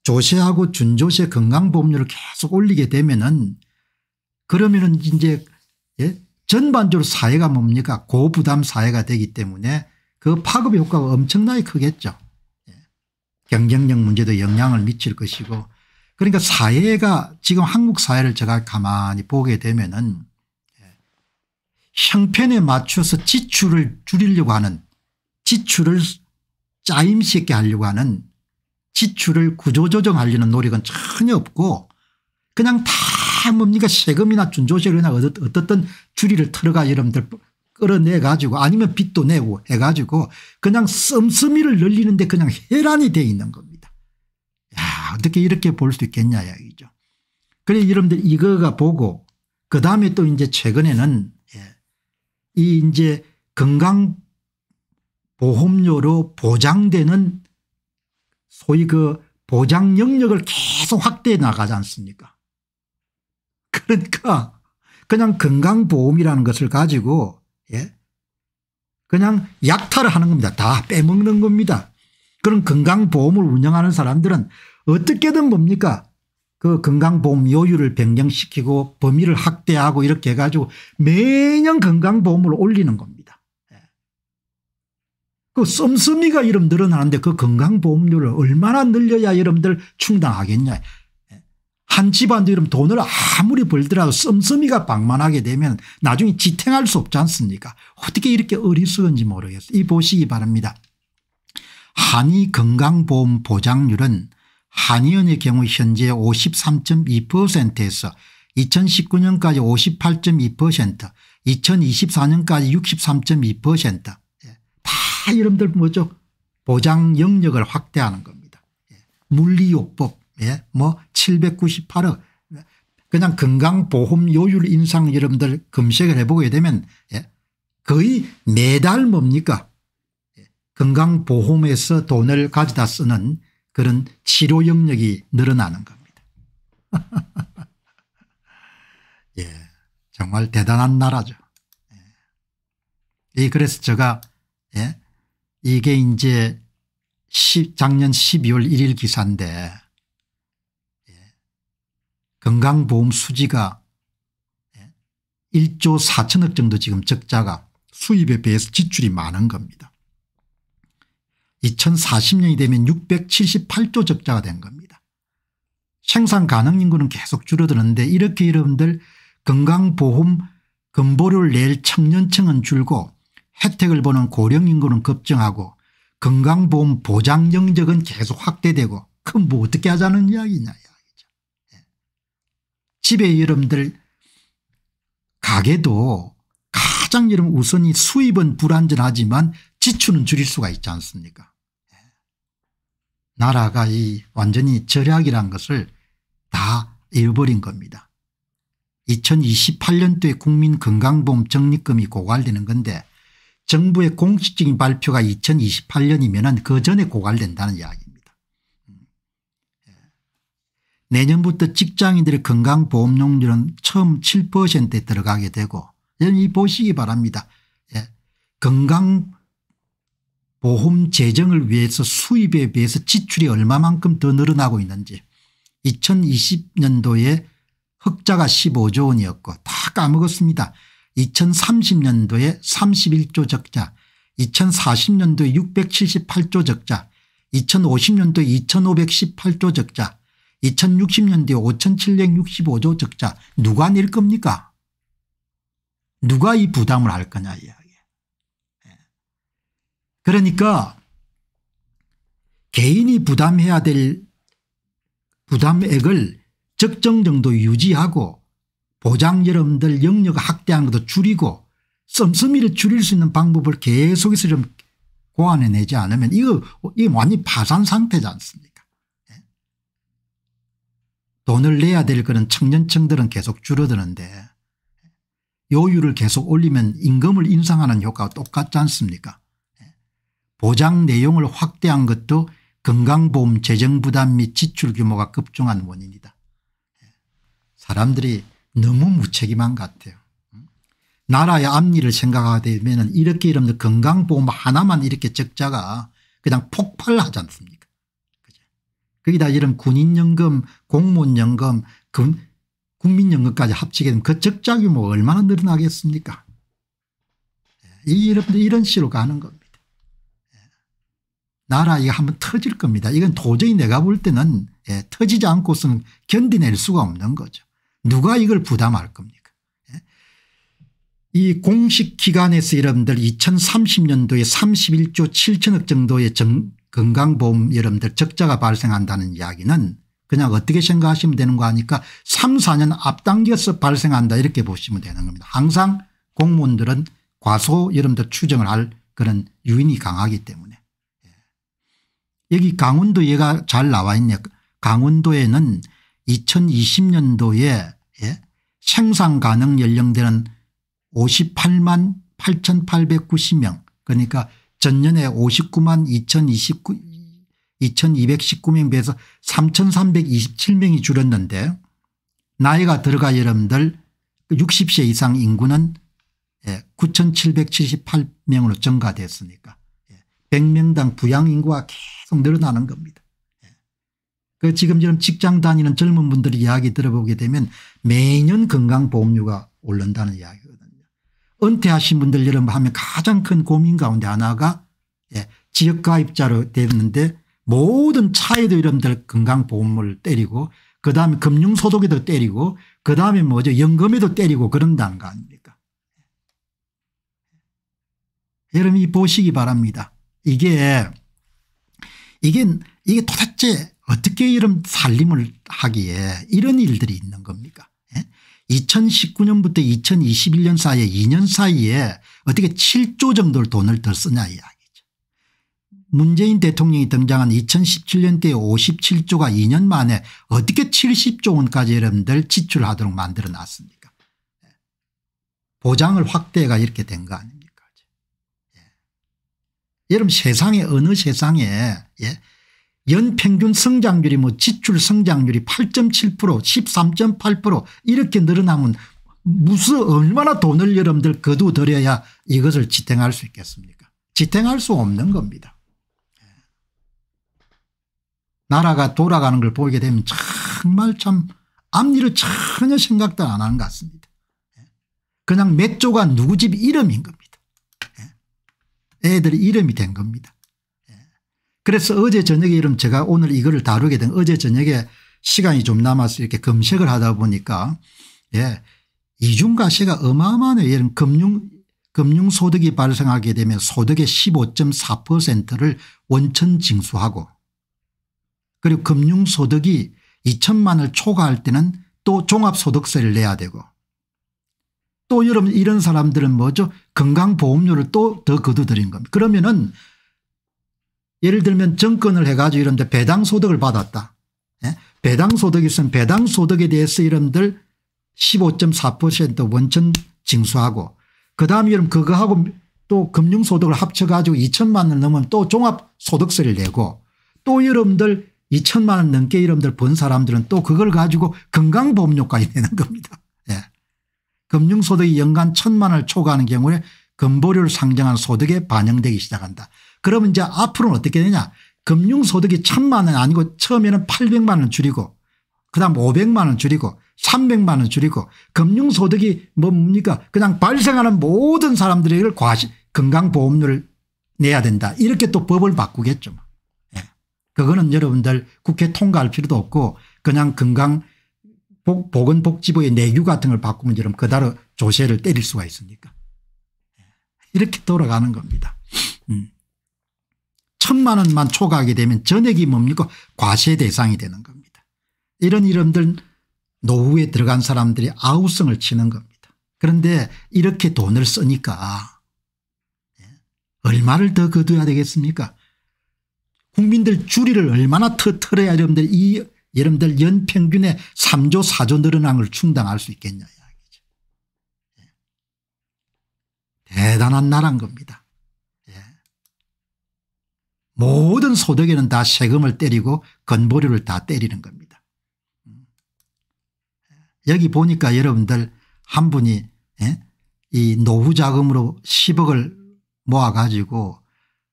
조세하고 준조세 건강보험료를 계속 올리게 되면은 그러면은 이제 예? 전반적으로 사회가 뭡니까 고부담 사회가 되기 때문에 그 파급 효과가 엄청나게 크겠죠. 예. 경쟁력 문제도 영향을 미칠 것이고 그러니까 사회가 지금 한국 사회를 제가 가만히 보게 되면은 예. 형편에 맞춰서 지출을 줄이려고 하는 지출을 짜임새 있게 하려고 하는 지출을 구조조정하려는 노력은 전혀 없고 그냥 다 뭡니까 세금이나 준조세료나 어떻든 줄이를 털어가 여러분들 끌어내 가지고 아니면 빚도 내고 해 가지고 그냥 씀씀이를 늘리는데 그냥 해란이 돼 있는 겁니다. 야 어떻게 이렇게 볼 수 있겠냐 이야기죠. 그래 여러분들 이거가 보고 그다음에 또 이제 최근에는 예, 이 이제 건강 보험료로 보장되는 소위 그 보장 영역을 계속 확대해 나가지 않습니까 그러니까 그냥 건강보험이라는 것을 가지고 예? 그냥 약탈을 하는 겁니다. 다 빼먹는 겁니다. 그런 건강보험을 운영하는 사람들은 어떻게든 뭡니까 그 건강보험 요율을 변경시키고 범위를 확대하고 이렇게 해가지고 매년 건강보험을 올리는 겁니다. 그 쏨쏨이가 이름 늘어나는데 그 건강보험료를 얼마나 늘려야 여러분들 충당하겠냐. 한 집안도 이름 돈을 아무리 벌더라도 쏨쏨이가 방만하게 되면 나중에 지탱할 수 없지 않습니까 어떻게 이렇게 어리숙한지 모르겠어요. 이 보시기 바랍니다. 한의 건강보험 보장률은 한의원의 경우 현재 53.2%에서 2019년까지 58.2% 2024년까지 63.2% 여러분들 뭐죠 보장 영역을 확대하는 겁니다. 예. 물리요법 예. 뭐 798억 그냥 건강보험요율 인상 여러분들 검색을 해보게 되면 예. 거의 매달 뭡니까 예. 건강보험에서 돈을 가져다 쓰는 그런 치료 영역이 늘어나는 겁니다. 예, 정말 대단한 나라죠. 예, 예 그래서 제가 예, 이게 이제 작년 12월 1일 기사인데 예. 건강보험 수지가 1조 예. 4천억 정도 지금 적자가 수입에 비해서 지출이 많은 겁니다. 2040년이 되면 678조 적자가 된 겁니다. 생산 가능 인구는 계속 줄어드는데 이렇게 여러분들 건강보험 건보료를 낼 청년층은 줄고 혜택을 보는 고령 인구는 급증하고 건강보험 보장 영적은 계속 확대되고 그럼 뭐 어떻게 하자는 이야기냐 이야기죠. 예. 집에 여러분들 가게도 가장 여러 우선이 수입은 불안전하지만 지출은 줄일 수가 있지 않습니까 예. 나라가 이 완전히 절약이란 것을 다 잃어버린 겁니다. 2028년도에 국민건강보험 적립금이 고갈되는 건데 정부의 공식적인 발표가 2028년이면 그 전에 고갈된다는 이야기입니다. 음. 예. 내년부터 직장인들의 건강보험료율은 처음 7%에 들어가게 되고 이 보시기 바랍니다. 예. 건강보험 재정을 위해서 수입에 비해서 지출이 얼마만큼 더 늘어나고 있는지 2020년도에 흑자가 15조 원이었고 다 까먹었습니다. 2030년도에 31조 적자 2040년도에 678조 적자 2050년도에 2518조 적자 2060년도에 5765조 적자 누가 낼 겁니까 누가 이 부담을 할 거냐 이야기 예. 그러니까 개인이 부담해야 될 부담액을 적정 정도 유지하고 보장 여러분들 영역 확대하는 것도 줄이고 씀씀이를 줄일 수 있는 방법을 계속해서 좀 고안해내지 않으면 이거 이거 완전 파산 상태지 않습니까 예. 돈을 내야 될 그런 청년층들은 계속 줄어드는데 요율을 계속 올리면 임금을 인상하는 효과가 똑같지 않습니까 예. 보장 내용을 확대한 것도 건강보험 재정 부담 및 지출 규모가 급증한 원인이다. 예. 사람들이 너무 무책임한 것 같아요. 나라의 앞니를 생각하면 이렇게 이런 건강보험 하나만 이렇게 적자가 그냥 폭발하지 않습니까 그죠? 거기다 이런 군인연금 공무원연금 국민연금까지 합치게 되면 그 적자 규모 얼마나 늘어나겠습니까 예, 이런, 이런 식으로 가는 겁니다. 예. 나라 이거 한번 터질 겁니다. 이건 도저히 내가 볼 때는 예, 터지지 않고서는 견디낼 수가 없는 거죠. 누가 이걸 부담할 겁니까 예? 이 공식 기관에서 여러분들 2030년도에 31조 7천억 정도의 건강보험 여러분들 적자가 발생한다는 이야기는 그냥 어떻게 생각하시면 되는 거 아니까 3 4년 앞당겨서 발생한다 이렇게 보시면 되는 겁니다. 항상 공무원들은 과소 여러분들 추정을 할 그런 유인이 강하기 때문에 예. 여기 강원도 얘가 잘 나와 있네요. 강원도에는 2020년도에 예? 생산 가능 연령대는 58만 8,890명 그러니까 전년에 59만 2029, 2 2 1 9명 비해서 3,327명이 줄었는데 나이가 들어가 여러분들 60세 이상 인구는 9,778명으로 예, 증가됐으니까 100명당 예, 부양 인구가 계속 늘어나는 겁니다. 그 지금처럼 직장 다니는 젊은 분들의 이야기 들어보게 되면 매년 건강보험료가 오른다는 이야기거든요. 은퇴하신 분들 여러분 하면 가장 큰 고민 가운데 하나가 예, 지역가입자로 되었는데 모든 차에도 여러분들 건강보험을 때리고 그다음에 금융소득에도 때리고 그다음에 뭐죠 연금에도 때리고 그런다는 거 아닙니까 여러분이 보시기 바랍니다. 이게 이게 이게 도대체 어떻게 이런 살림을 하기에 이런 일들이 있는 겁니까 2019년부터 예? 2021년 사이에 2년 사이에 어떻게 7조 정도의 돈을 더 쓰냐 이야기죠. 문재인 대통령이 등장한 2 0 1 7년대 57조가 2년 만에 어떻게 70조 원까지 여러분들 지출하도록 만들어 놨습니까 예. 보장을 확대가 이렇게 된 거 아닙니까 예. 여러분 세상에 어느 세상에 예. 연평균 성장률이 뭐 지출 성장률이 8.7% 13.8% 이렇게 늘어나면 무슨 얼마나 돈을 여러분들 거두들려야 이것을 지탱할 수 있겠습니까 지탱할 수 없는 겁니다. 예. 나라가 돌아가는 걸 보게 되면 정말 참앞니을 전혀 생각도 안 하는 것 같습니다. 예. 그냥 몇 조가 누구 집 이름인 겁니다. 예. 애들 이름이 된 겁니다. 그래서 어제 저녁에 이름 제가 오늘 이거를 다루게 된 어제 저녁에 시간이 좀 남아서 이렇게 검색을 하다 보니까 예 이중과세가 어마어마한 예를 금융 금융소득이 발생하게 되면 소득의 15.4%를 원천 징수하고 그리고 금융소득이 2천만을 초과할 때는 또 종합소득세를 내야 되고 또 여러분 이런 사람들은 뭐죠 건강보험료를 또 더거두드린 겁니다. 그러면은 예를 들면 정권을 해가지고 이런데 배당소득을 받았다. 예? 배당소득이 있으면 배당소득에 대해서 이런들 15.4% 원천 징수하고 그다음 에 이름 그거하고 또 금융소득을 합쳐가지고 2천만 원 넘으면 또 종합소득세를 내고 또 여러분들 2천만 원 넘게 여러분들 번 사람들은 또 그걸 가지고 건강보험료까지 내는 겁니다. 예. 금융소득이 연간 천만 원을 초과하는 경우에 금보료를 상정한 소득에 반영되기 시작한다. 그러면 이제 앞으로는 어떻게 되냐 금융소득이 천만 원 아니고 처음에는 800만 원 줄이고 그다음 500만 원 줄이고 300만 원 줄이고 금융소득이 뭐 뭡니까 그냥 발생하는 모든 사람들에게 과시 건강보험료를 내야 된다 이렇게 또 법을 바꾸겠죠. 예. 그거는 여러분들 국회 통과할 필요도 없고 그냥 건강 보건복지부의 내규 같은 걸 바꾸면 여러분 그다로 조세를 때릴 수가 있으니까. 예. 이렇게 돌아가는 겁니다. 음. 천만 원만 초과하게 되면 전액이 뭡니까 과세 대상이 되는 겁니다. 이런 이름들 노후에 들어간 사람들이 아우성을 치는 겁니다. 그런데 이렇게 돈을 쓰니까 예, 얼마를 더 거둬야 되겠습니까 국민들 줄이를 얼마나 터트려야 여러분들 이 여러분들 연평균에 3조 4조 늘어난 걸 충당할 수 있겠냐 이야기죠. 예. 대단한 나라인 겁니다. 모든 소득에는 다 세금을 때리고 건보료를 다 때리는 겁니다. 음. 여기 보니까 여러분들 한 분이 예? 이 노후 자금으로 10억을 모아 가지고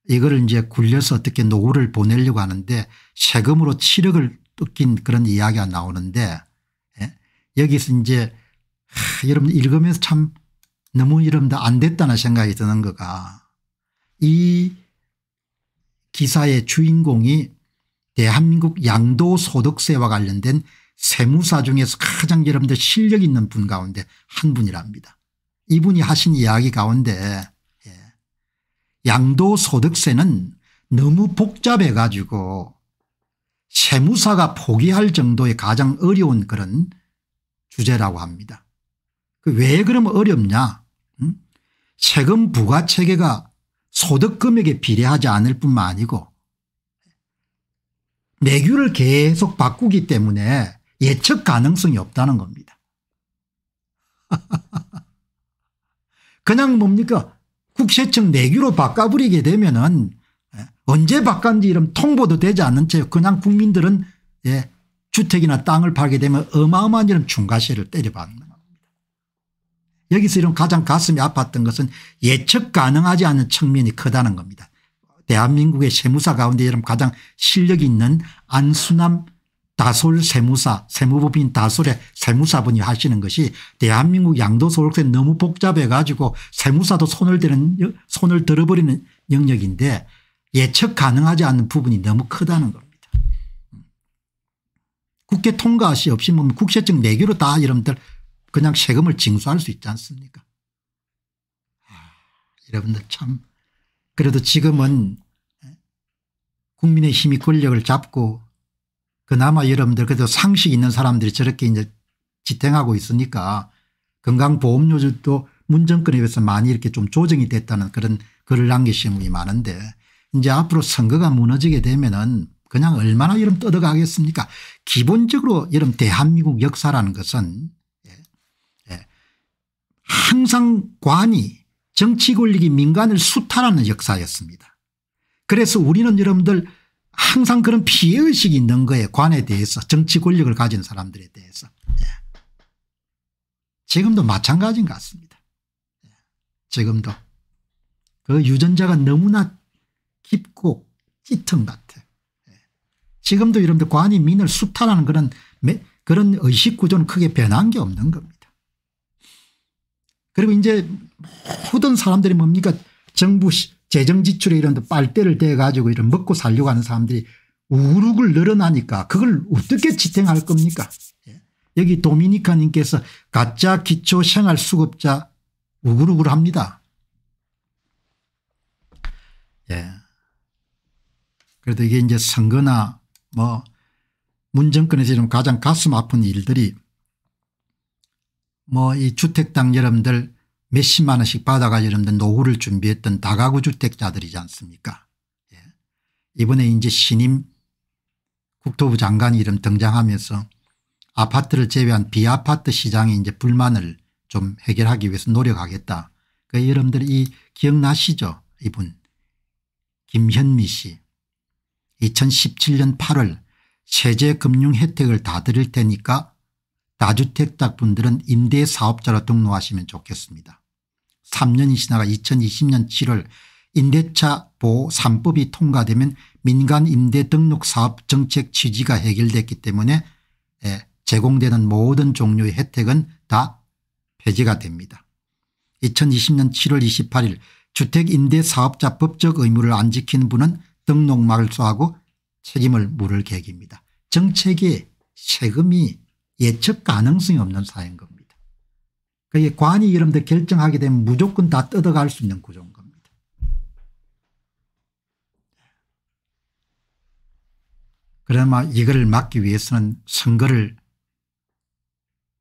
이거를 이제 굴려서 어떻게 노후를 보내려고 하는데 세금으로 7억을 뜯긴 그런 이야기가 나오는데 예? 여기서 이제 하, 여러분 읽으면서 참 너무 이러면 안 됐다는 생각이 드는 거가 이 기사의 주인공이 대한민국 양도소득세와 관련된 세무사 중에서 가장 여러분들 실력 있는 분 가운데 한 분이랍니다. 이분이 하신 이야기 가운데 예, 양도소득세는 너무 복잡해 가지고 세무사가 포기할 정도의 가장 어려운 그런 주제라고 합니다. 그 왜그러면 어렵냐 응? 음? 세금 부과체계가 소득 금액에 비례하지 않을 뿐만 아니고 매규를 계속 바꾸기 때문에 예측 가능성이 없다는 겁니다. 그냥 뭡니까 국세청 매규로 바꿔버리게 되면 은 예, 언제 바꿨는지 이런 통보도 되지 않는 채 그냥 국민들은 예, 주택이나 땅을 팔게 되면 어마어마한 이런 중과세를 때려받는 여기서 이런 가장 가슴이 아팠던 것은 예측 가능하지 않은 측면이 크다는 겁니다. 대한민국의 세무사 가운데 여러 가장 실력이 있는 안수남 다솔 세무사 세무법인 다솔의 세무사분이 하시는 것이 대한민국 양도소득세 너무 복잡해 가지고 세무사도 손을 대는 손을 들어버리는 영역인데 예측 가능하지 않은 부분이 너무 크다는 겁니다. 국회 통과시 없이 뭐 국세청 내기로 네 다 여러분들 그냥 세금을 징수할 수 있지 않습니까 아, 여러분들 참 그래도 지금은 예? 국민의 힘이 권력을 잡고 그나마 여러분들 그래도 상식 있는 사람들이 저렇게 이제 지탱하고 있으니까 건강보험료도 문정권에 비해서 많이 이렇게 좀 조정이 됐다는 그런 글을 남기신 분이 많은데 이제 앞으로 선거가 무너지게 되면은 그냥 얼마나 여름 떠들어가겠습니까 기본적으로 여름 대한민국 역사라는 것은 항상 관이 정치 권력이 민간을 수탈하는 역사였습니다. 그래서 우리는 여러분들 항상 그런 피해의식이 있는 거예요. 관에 대해서 정치 권력을 가진 사람들에 대해서. 예. 지금도 마찬가지인 것 같습니다. 예. 지금도 그 유전자가 너무나 깊고 짙은 것 같아요. 예. 지금도 여러분들 관이 민을 수탈하는 그런 그런 의식구조는 크게 변한 게 없는 겁니다. 그리고 이제 모든 사람들이 뭡니까 정부 재정 지출에 이런 빨대를 대 가지고 이런 먹고 살려고 하는 사람들이 우룩을 늘어나니까 그걸 어떻게 지탱할 겁니까 예. 여기 도미니카 님께서 가짜 기초 생활 수급자 우글우글 합니다. 예. 그래도 이게 이제 선거나 뭐 문정권에서 이 가장 가슴 아픈 일들이 뭐이 주택당 여러분들 몇십만 원씩 받아가 여러분들 노후를 준비했던 다가구 주택자들이지 않습니까 예. 이번에 이제 신임 국토부 장관 이름 등장하면서 아파트를 제외한 비아파트 시장의 이제 불만을 좀 해결하기 위해서 노력하겠다. 그 여러분들 이 기억나시죠 이분 김현미 씨 2017년 8월 세제 금융 혜택을 다 드릴 테니까 다주택자 분들은 임대사업자로 등록하시면 좋겠습니다. 3년이 지나가 2020년 7월 임대차 보호 3법이 통과되면 민간 임대 등록 사업 정책 취지가 해결됐기 때문에 예, 제공되는 모든 종류의 혜택은 다 폐지가 됩니다. 2020년 7월 28일 주택임대사업자 법적 의무를 안 지키는 분은 등록막을 쏘하고 책임을 물을 계획입니다. 정책이 세금이 예측 가능성이 없는 사회인 겁니다. 그게 관이 이름도 결정하게 되면 무조건 다 뜯어갈 수 있는 구조인 겁니다. 그러나 이걸 막기 위해서는 선거를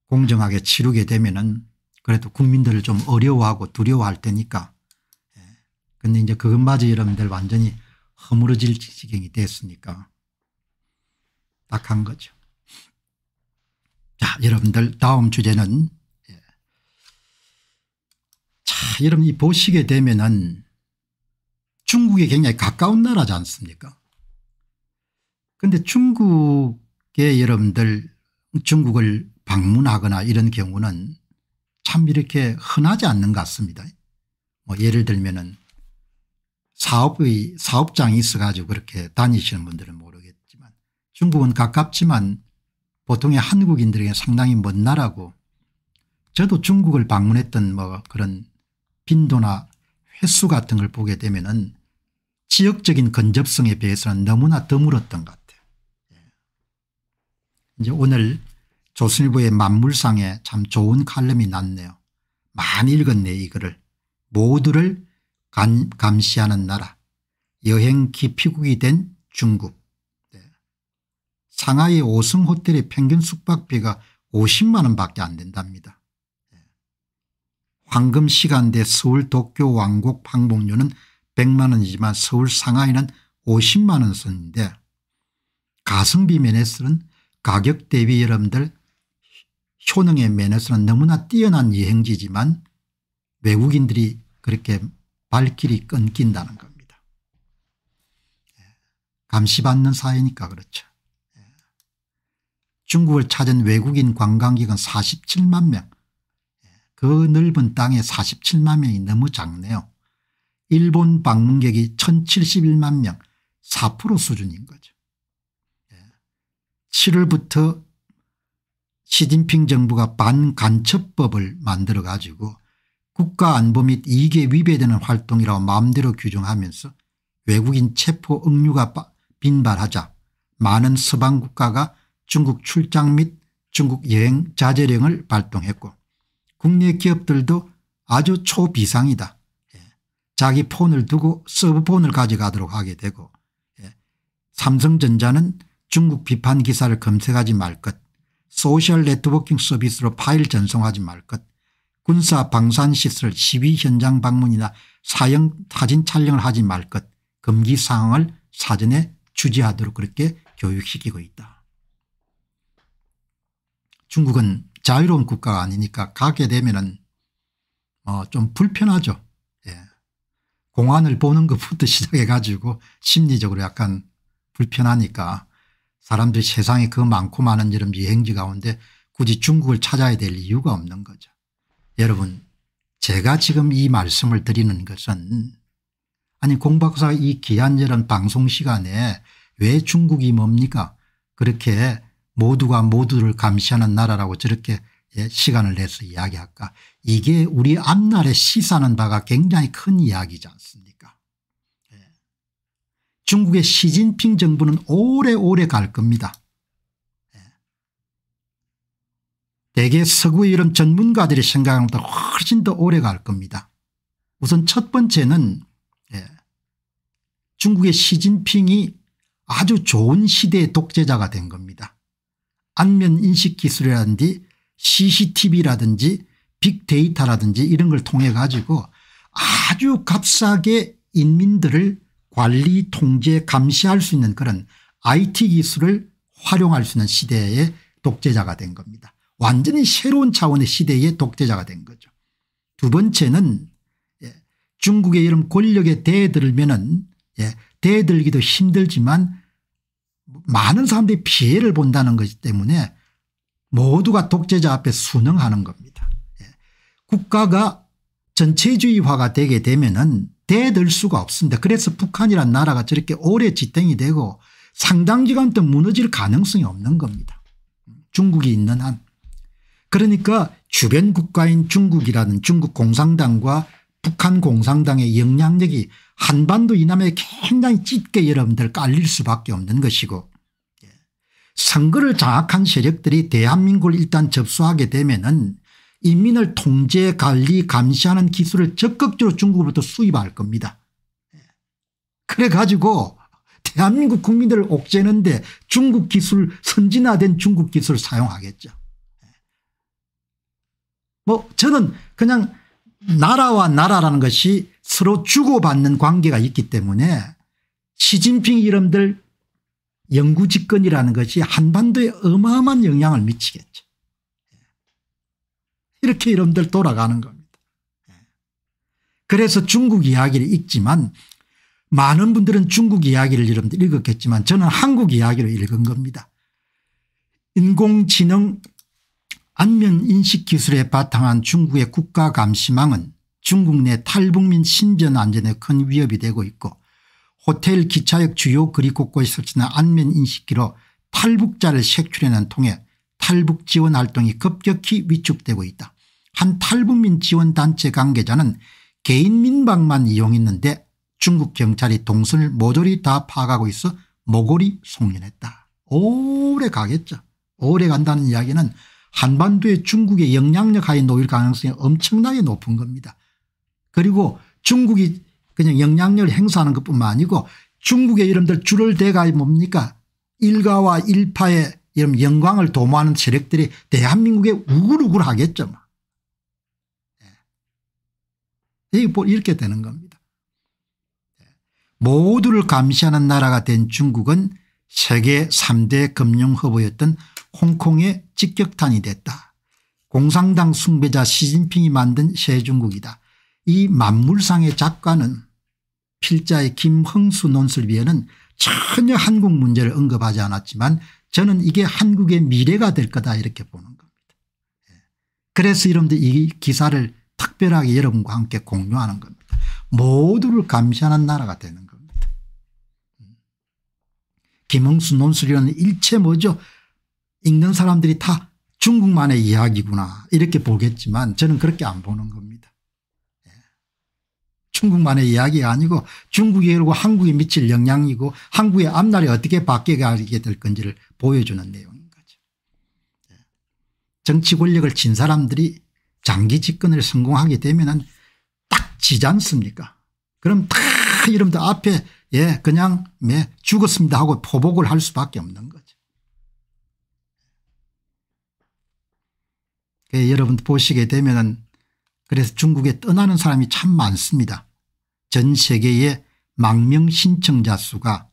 공정하게 치르게 되면은 그래도 국민들을 좀 어려워하고 두려워할 테니까. 예. 근데 이제 그것마저 여러분들 완전히 허물어질 지경이 됐으니까 딱 한 거죠. 자 여러분들 다음 주제는 예. 자 여러분이 보시게 되면은 중국에 굉장히 가까운 나라지 않습니까 근데 중국에 여러분들 중국을 방문하거나 이런 경우는 참 이렇게 흔하지 않는 것 같습니다. 뭐 예를 들면은 사업의 사업장이 있어 가지고 그렇게 다니시는 분들은 모르겠지만 중국은 가깝지만 보통의 한국인들에게 상당히 먼 나라고 저도 중국을 방문했던 뭐 그런 빈도나 횟수 같은 걸 보게 되면 은 지역적인 근접성에 비해서는 너무나 드물었던 것 같아요. 예. 이제 오늘 조선일보의 만물상에 참 좋은 칼럼이 났네요. 많이 읽었네 이 글을. 모두를 감, 시하는 나라 여행 기피국이 된 중국 상하이 5승 호텔의 평균 숙박비가 50만 원밖에 안 된답니다. 예. 황금 시간대 서울 도쿄 왕국 방북료는 100만 원이지만 서울 상하이는 50만 원 선인데 가성비 매네스는 가격 대비 여러분들 효능의 면에서는 너무나 뛰어난 여행지지만 외국인들이 그렇게 발길이 끊긴다는 겁니다. 예. 감시받는 사회니까 그렇죠. 중국을 찾은 외국인 관광객은 47만 명. 그 넓은 땅에 47만 명이 너무 작네요. 일본 방문객이 1071만 명4% 수준인 거죠. 7월부터 예. 시진핑 정부가 반간첩법을 만들어 가지고 국가안보 및 이익에 위배되는 활동이라고 마음대로 규정하면서 외국인 체포 억류가 빈발하자 많은 서방 국가가 중국 출장 및 중국 여행 자제령을 발동했고 국내 기업들도 아주 초비상이다. 예. 자기 폰을 두고 서브폰을 가져가도록 하게 되고 예. 삼성전자는 중국 비판 기사를 검색하지 말 것, 소셜 네트워킹 서비스로 파일 전송하지 말 것, 군사 방산 시설 시위 현장 방문이나 사형 사진 촬영을 하지 말 것, 금기 상황을 사전에 주지하도록 그렇게 교육시키고 있다. 중국은 자유로운 국가가 아니니까 가게 되면은 어좀 뭐 불편하죠. 예. 공안을 보는 것부터 시작해 가지고 심리적으로 약간 불편하니까 사람들이 세상에 그 많고 많은 이런 여행지 가운데 굳이 중국을 찾아야 될 이유가 없는 거죠. 여러분 제가 지금 이 말씀을 드리는 것은 아니 공 박사 이 귀한 이런 방송 시간에 왜 중국이 뭡니까 그렇게 모두가 모두를 감시하는 나라라고 저렇게 예, 시간을 내서 이야기할까 이게 우리 앞날에 시사는 바가 굉장히 큰 이야기지 않습니까 예. 중국의 시진핑 정부는 오래오래 갈 겁니다 예. 대개 서구의 이런 전문가들이 생각하는 것보다 훨씬 더 오래 갈 겁니다 우선 첫 번째는 중국의 시진핑이 아주 좋은 시대의 독재자가 된 겁니다 안면 인식 기술이라든지 cctv라든지 빅데이터라든지 이런 걸 통해 가지고 아주 값싸게 인민들을 관리 통제 감시할 수 있는 그런 IT 기술을 활용할 수 있는 시대의 독재자가 된 겁니다. 완전히 새로운 차원의 시대의 독재자가 된 거죠. 두 번째는 예, 중국의 이런 권력에 대들면 은 예, 대들기도 힘들지만 많은 사람들이 피해를 본다는 것이 때문에 모두가 독재자 앞에 순응하는 겁니다. 예. 국가가 전체주의화가 되게 되면은 대들 수가 없습니다. 그래서 북한이란 나라가 저렇게 오래 지탱이 되고 상당 기간 동안 무너질 가능성이 없는 겁니다. 중국이 있는 한. 그러니까 주변 국가인 중국이라는 중국 공산당과 북한 공산당의 영향력이 한반도 이남에 굉장히 짙게 여러분들 깔릴 수밖에 없는 것이고 선거를 장악한 세력들이 대한민국을 일단 접수하게 되면 은 인민을 통제 관리 감시하는 기술을 적극적으로 중국으로부터 수입할 겁니다. 그래 가지고 대한민국 국민들을 옥죄는데 중국 기술 선진화된 중국 기술을 사용하겠죠. 뭐 저는 그냥 나라와 나라라는 것이 서로 주고받는 관계가 있기 때문에 시진핑 이름들 영구집권이라는 것이 한반도에 어마어마한 영향을 미치겠죠. 예. 이렇게 여러들 돌아가는 겁니다. 예. 그래서 중국 이야기를 읽지만 많은 분들은 중국 이야기를 여러분들 읽었겠지만 저는 한국 이야기를 읽은 겁니다. 인공지능 안면인식 기술에 바탕한 중국의 국가감시망은 중국 내 탈북민 신변 안전에 큰 위협이 되고 있고 호텔 기차역 주요 거리곳곳에 설치된 안면인식기로 탈북자를 색출해낸 통해 탈북 지원 활동이 급격히 위축되고 있다. 한 탈북민 지원단체 관계자는 개인 민박만 이용했는데 중국 경찰이 동선을 모조리 다 파악하고 있어 모골이 송년했다. 오래 가겠죠. 오래 간다는 이야기는 한반도에 중국의 영향력 하에 놓일 가능성이 엄청나게 높은 겁니다. 그리고 중국이 그냥 영향력을 행사하는 것뿐만 아니고 중국의 이름들 줄을 대가 뭡니까 일가와 일파의 이런 영광을 도모하는 세력들이 대한민국에 우글우글 하겠죠. 뭐. 예. 뭐 이렇게 되는 겁니다. 예. 모두를 감시하는 나라가 된 중국은 세계 3대 금융허브였던 홍콩의 직격탄이 됐다. 공산당 숭배자 시진핑이 만든 새중국이다. 이 만물상의 작가는 필자의 김흥수 논술위에는 전혀 한국 문제를 언급하지 않았지만 저는 이게 한국의 미래가 될 거다 이렇게 보는 겁니다. 예. 그래서 여러분들 이 기사를 특별하게 여러분과 함께 공유하는 겁니다. 모두를 감시하는 나라가 되는 겁니다. 음. 김흥수 논술위원은 일체 뭐죠 읽는 사람들이 다 중국만의 이야기구나 이렇게 보겠지만 저는 그렇게 안 보는 겁니다. 중국만의 이야기가 아니고 중국이 그리고 한국이 미칠 영향이고 한국의 앞날이 어떻게 바뀌게될 건지를 보여주는 내용인 거죠. 예. 정치 권력을 진 사람들이 장기 집권을 성공하게 되면 딱 지지 않습니까 그럼 다 이름도 앞에 예 그냥 예, 죽었습니다 하고 포복을 할 수밖에 없는 거죠. 예, 여러분 보시게 되면 그래서 중국에 떠나는 사람이 참 많습니다. 전 세계의 망명 신청자 수가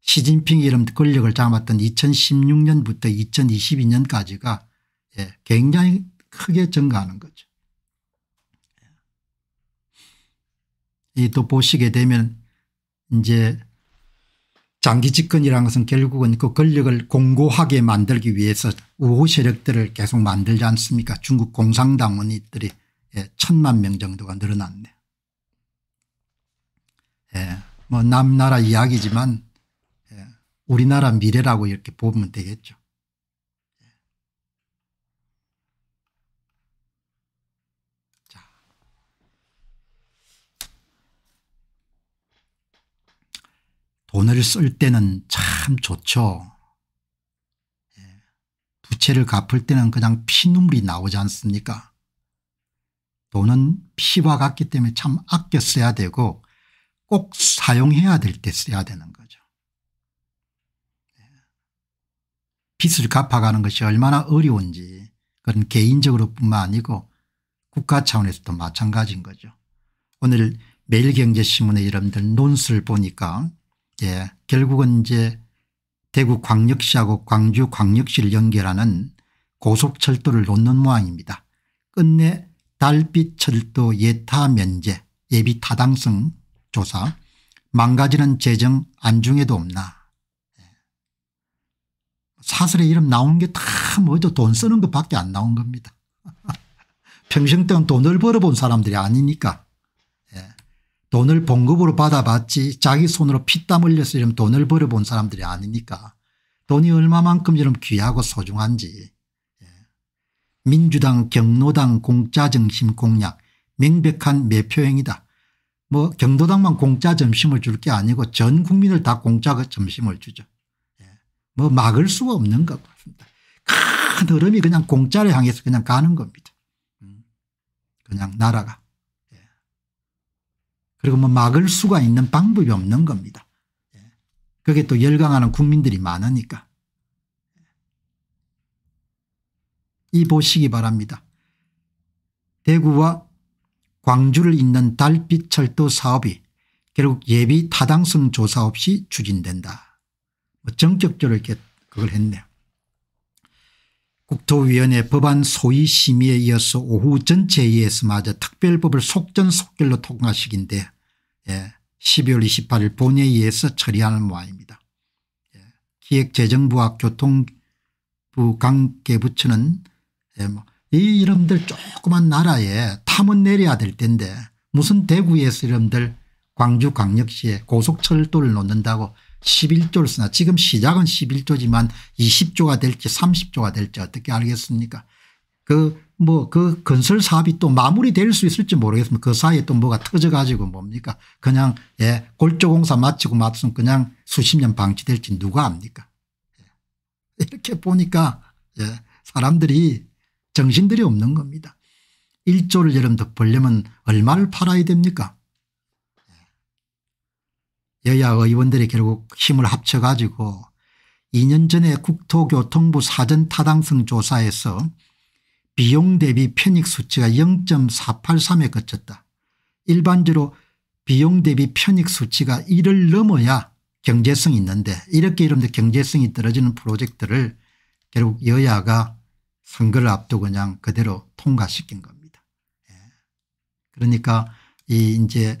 시진핑 이름 권력을 잡았던 2016년부터 2022년까지가 예, 굉장히 크게 증가하는 거죠. 예. 이또 보시게 되면 이제 장기 집권이라는 것은 결국은 그 권력을 공고하게 만들기 위해서 우호 세력들을 계속 만들지 않습니까 중국 공산당원들이 예, 천만 명 정도가 늘어났네. 예, 뭐 남나라 이야기지만 예, 우리나라 미래라고 이렇게 보면 되겠죠. 예. 자. 돈을 쓸 때는 참 좋죠. 예, 부채를 갚을 때는 그냥 피눈물이 나오지 않습니까? 돈은 피와 같기 때문에 참 아껴 써야 되고 꼭 사용해야 될 때 써야 되는 거죠. 네. 빚을 갚아가는 것이 얼마나 어려운지 그건 개인적으로 뿐만 아니고 국가 차원에서도 마찬가지인 거죠. 오늘 매일경제신문에 여러분들 논술을 보니까 예, 결국은 이제 대구 광역시하고 광주 광역시를 연결하는 고속철도를 놓는 모양입니다. 끝내 달빛철도 예타 면제 예비 타당성 조사 망가지는 재정 안중에도 없나 예. 사설의 이름 나온 게 다 뭐죠 돈 쓰는 것밖에 안 나온 겁니다. 평생 동안 돈을 벌어본 사람들이 아니니까 예. 돈을 봉급으로 받아봤지 자기 손으로 피땀 흘려서 이런 돈을 벌어본 사람들이 아니니까 돈이 얼마만큼 이런 귀하고 소중한지 예. 민주당 경로당 공짜정신 공약 명백한 매표행이다. 뭐 경도당만 공짜 점심을 줄 게 아니고 전 국민을 다 공짜 점심을 주죠. 예. 뭐 막을 수가 없는 것 같습니다. 큰 흐름이 그냥 공짜를 향해서 그냥 가는 겁니다. 음. 그냥 나라가. 예. 그리고 뭐 막을 수가 있는 방법이 없는 겁니다. 예. 그게 또 열광하는 국민들이 많으니까. 예. 이 보시기 바랍니다. 대구와 광주를 잇는 달빛철도 사업이 결국 예비 타당성 조사 없이 추진된다. 뭐 전격적으로 이렇게 그걸 했네요. 국토위원회 법안 소위 심의에 이어서 오후 전체회의에서마저 특별법을 속전속결로 통과시킨데 예, 12월 28일 본회의에서 처리하는 모양입니다. 예, 기획재정부와 교통부 관계부처는 예, 뭐이 이름들 조그만 나라에 탐은 내려야 될 텐데 무슨 대구에서 이름들 광주광역시에 고속철도를 놓는다고 11조를 쓰나 지금 시작은 11조지만 20조가 될지 30조가 될지 어떻게 알겠습니까 그뭐그 뭐 그 건설 사업이 또 마무리될 수 있을지 모르겠습니다. 그 사이에 또 뭐가 터져 가지고 뭡니까 그냥 예 골조공사 마치고 마치면 그냥 수십 년 방치될지 누가 압니까 예. 이렇게 보니까 예 사람들이 정신들이 없는 겁니다. 1조를 여러분 벌려면 얼마를 팔아야 됩니까 예. 여야 의원들이 결국 힘을 합쳐가지고 2년 전에 국토교통부 사전 타당성 조사에서 비용 대비 편익 수치가 0.483에 그쳤다. 일반적으로 비용 대비 편익 수치가 1을 넘어야 경제성이 있는데 이렇게 이름도 경제성이 떨어지는 프로젝트를 결국 여야가 선거를 앞두고 그냥 그대로 통과시킨 겁니다. 예. 그러니까 이 이제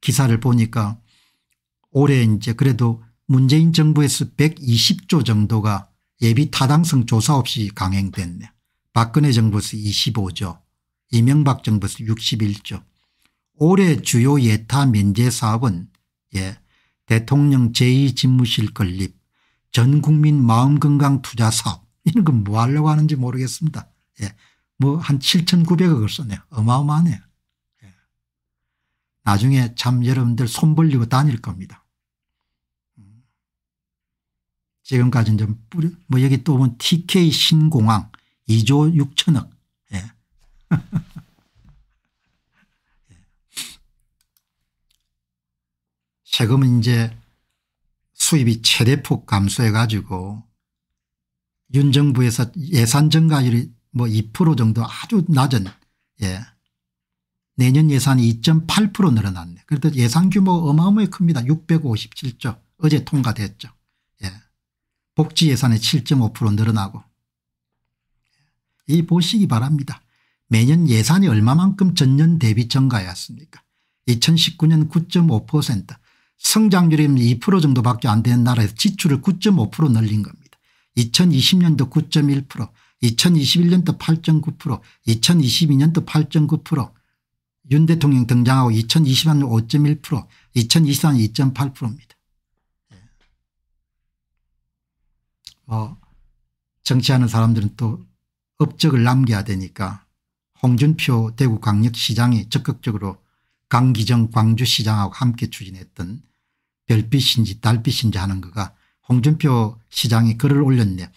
기사를 보니까 올해 이제 그래도 문재인 정부에서 120조 정도가 예비 타당성 조사 없이 강행됐네. 박근혜 정부에서 25조, 이명박 정부에서 61조. 올해 주요 예타 면제 사업은 예, 대통령 제2집무실 건립, 전국민 마음건강 투자 사업, 이런 건 뭐 하려고 하는지 모르겠습니다. 예. 뭐한 7,900억을 써네요. 어마어마하네요. 예. 나중에 참 여러분들 손 벌리고 다닐 겁니다. 음. 지금까지는 좀 뿌려, 뭐 여기 또 보면 TK 신공항 2조 6천억. 예. 예. 세금은 이제 수입이 최대폭 감소해 가지고 윤 정부에서 예산 증가율이 뭐 2% 정도 아주 낮은 예. 내년 예산이 2.8% 늘어났네. 그래도 예산 규모 어마어마히 큽니다. 657조 어제 통과됐죠. 예. 복지 예산이 7.5% 늘어나고 예. 이 보시기 바랍니다. 매년 예산이 얼마만큼 전년 대비 증가했습니까 2019년 9.5% 성장률이 2% 정도밖에 안 되는 나라에서 지출을 9.5% 늘린 겁니다. 2020년도 9.1% 2021년도 8.9% 2022년도 8.9%윤 대통령 등장하고 2020년 5.1% 2024년 2.8%입니다. 뭐 정치하는 사람들은 또 업적을 남겨야 되니까 홍준표 대구광역시장이 적극적으로 강기정 광주시장하고 함께 추진했던 별빛인지 달빛인지 하는 거가 홍준표 시장이 글을 올렸네.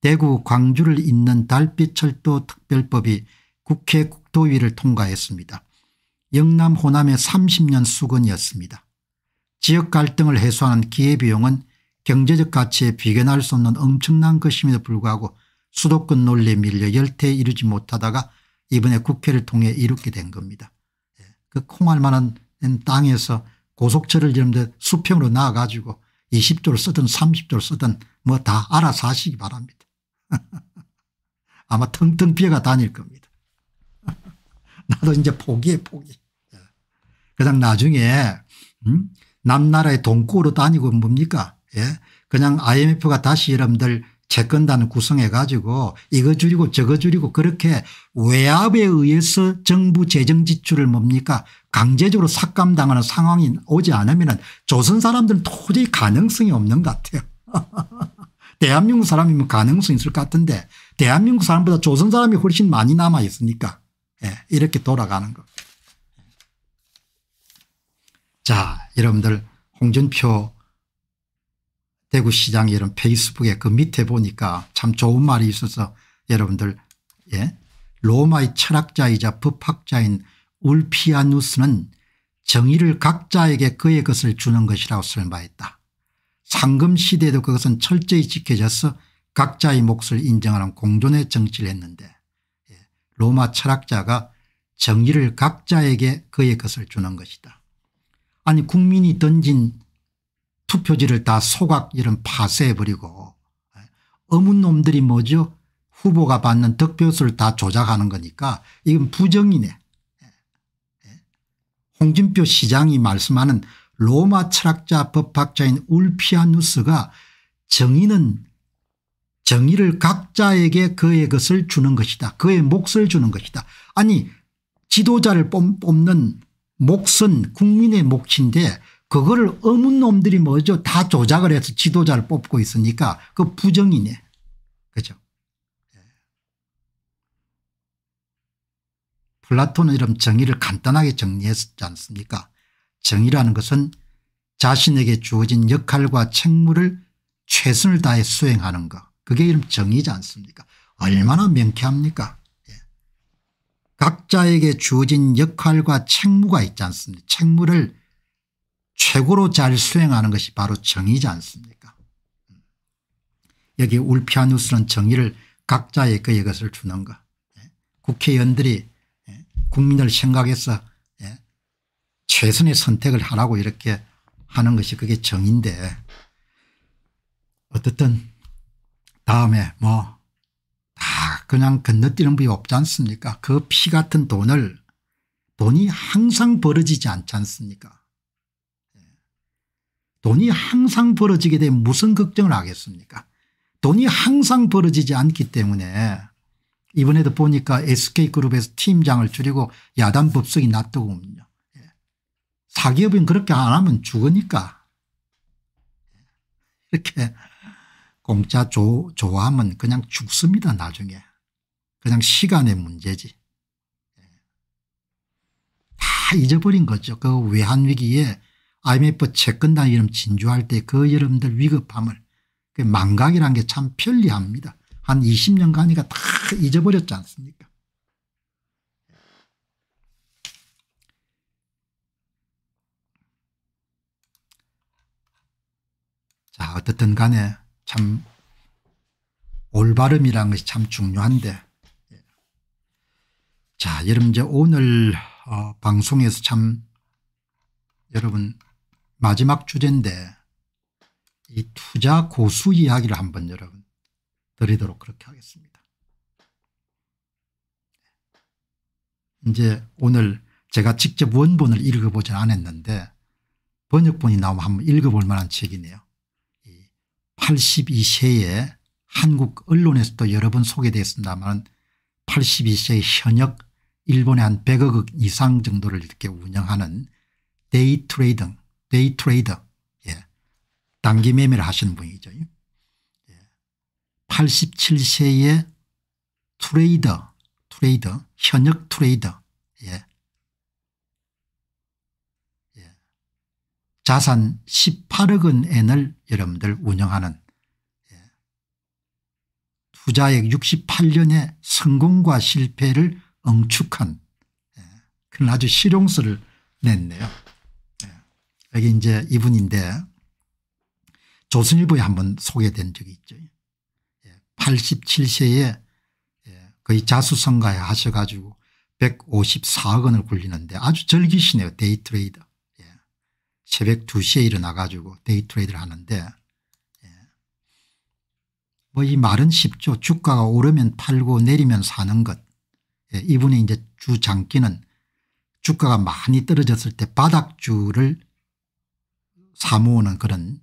대구 광주를 잇는 달빛철도 특별법이 국회 국토위를 통과했습니다. 영남 호남의 30년 수건이었습니다. 지역 갈등을 해소하는 기회비용은 경제적 가치에 비견할 수 없는 엄청난 것임에도 불구하고 수도권 논리에 밀려 열태에 이르지 못하다가 이번에 국회를 통해 이룩게된 겁니다. 예, 그 콩알만한 땅에서 고속철을 이런데 수평으로 나와가지고 20조를 쓰든 30조를 쓰든 뭐 다 알아서 하시기 바랍니다. 아마 텅텅 비어가 다닐 겁니다. 나도 이제 포기해 포기. 예. 그냥 나중에 음? 남나라에 돈꾸로 다니고 뭡니까 예? 그냥 imf가 다시 여러분들 채권단 구성해 가지고 이거 줄이고 저거 줄이고 그렇게 외압에 의해서 정부 재정 지출을 뭡니까 강제적으로 삭감당하는 상황이 오지 않으면 조선 사람들은 도저히 가능성이 없는 것 같아요. 대한민국 사람이면 가능성이 있을 것 같은데 대한민국 사람보다 조선 사람이 훨씬 많이 남아 있으니까 예, 이렇게 돌아가는 것. 자 여러분들 홍준표 대구시장 이런 페이스북에 그 밑에 보니까 참 좋은 말이 있어서 여러분들 예? 로마의 철학자이자 법학자인 울피아누스는 정의를 각자에게 그의 것을 주는 것이라고 설마했다. 상금 시대에도 그것은 철저히 지켜져서 각자의 몫을 인정하는 공존의 정치를 했는데 예, 로마 철학자가 정의를 각자에게 그의 것을 주는 것이다. 아니 국민이 던진 투표지를 다 소각 이런 파쇄해버리고 예, 어문 놈들이 뭐죠 후보가 받는 득표수를 다 조작하는 거니까 이건 부정이네. 홍준표 시장이 말씀하는 로마 철학자 법학자인 울피아누스가 정의는 정의를 각자에게 그의 것을 주는 것이다. 그의 몫을 주는 것이다. 아니 지도자를 뽑는 몫은 국민의 몫인데 그거를 어문 놈들이 뭐죠 다 조작을 해서 지도자를 뽑고 있으니까 그 부정이네. 그죠 플라톤은 이런 정의를 간단하게 정리했지 않습니까 정의라는 것은 자신에게 주어진 역할과 책무를 최선을 다해 수행하는 것 그게 이름 정의지 않습니까 얼마나 명쾌합니까 예. 각자에게 주어진 역할과 책무가 있지 않습니까 책무를 최고로 잘 수행하는 것이 바로 정의지 않습니까 음. 여기 울피아누스는 정의를 각자의 그의 것을 주는 것 예. 국회의원들이 국민을 생각해서 예 최선의 선택을 하라고 이렇게 하는 것이 그게 정인데 어떻든 다음에 뭐다 그냥 건너뛰는 법이 없지 않습니까 그 피 같은 돈을 돈이 항상 벌어지지 않지 않습니까 예. 돈이 항상 벌어지게 되면 무슨 걱정을 하겠습니까 돈이 항상 벌어지지 않기 때문에 이번에도 보니까 SK그룹에서 팀장을 줄이고 야단 법석이 났더군요. 예. 사기업인 그렇게 안 하면 죽으니까. 예. 이렇게 공짜 조, 조함은 그냥 죽습니다 나중에. 그냥 시간의 문제지. 예. 다 잊어버린 거죠. 그 외환위기에 IMF 채권단 이름 진주할 때 그 여러분들 위급함을 그 망각이란 게참 편리합니다. 한 20년간이가 다 잊어버렸지 않습니까? 자, 어떻든 간에 참 올바름이란 것이 참 중요한데 예. 자, 여러분 이제 오늘 어, 방송에서 참 여러분 마지막 주제인데 이 투자 고수 이야기를 한번 여러분 드리도록 그렇게 하겠습니다. 이제 오늘 제가 직접 원본을 읽어보진 않았는데 번역본이 나오면 한번 읽어볼 만한 책이네요. 82세에 한국 언론에서도 여러 번 소개되었습니다만 82세 현역 일본의 한 100억 이상 정도를 이렇게 운영하는 데이 트레이더, 데이 트레이더, 예. 단기 매매를 하시는 분이죠. 87세의 트레이더, 트레이더, 현역 트레이더, 예. 예. 자산 18억 원엔을 여러분들 운영하는 예. 투자액 68년의 성공과 실패를 응축한 예. 그런 아주 실용서를 냈네요. 예. 여기 이제 이분인데 조선일보에 한번 소개된 적이 있죠. 87세에 예, 거의 자수성가에 하셔가지고 154억 원을 굴리는데 아주 절기시네요. 데이트레이더 예. 새벽 2시에 일어나가지고 데이트레이드를 하는데 예. 뭐이 말은 쉽죠. 주가가 오르면 팔고 내리면 사는 것. 예. 이분의 이제 주장기는 주가가 많이 떨어졌을 때 바닥주를 사모으는 그런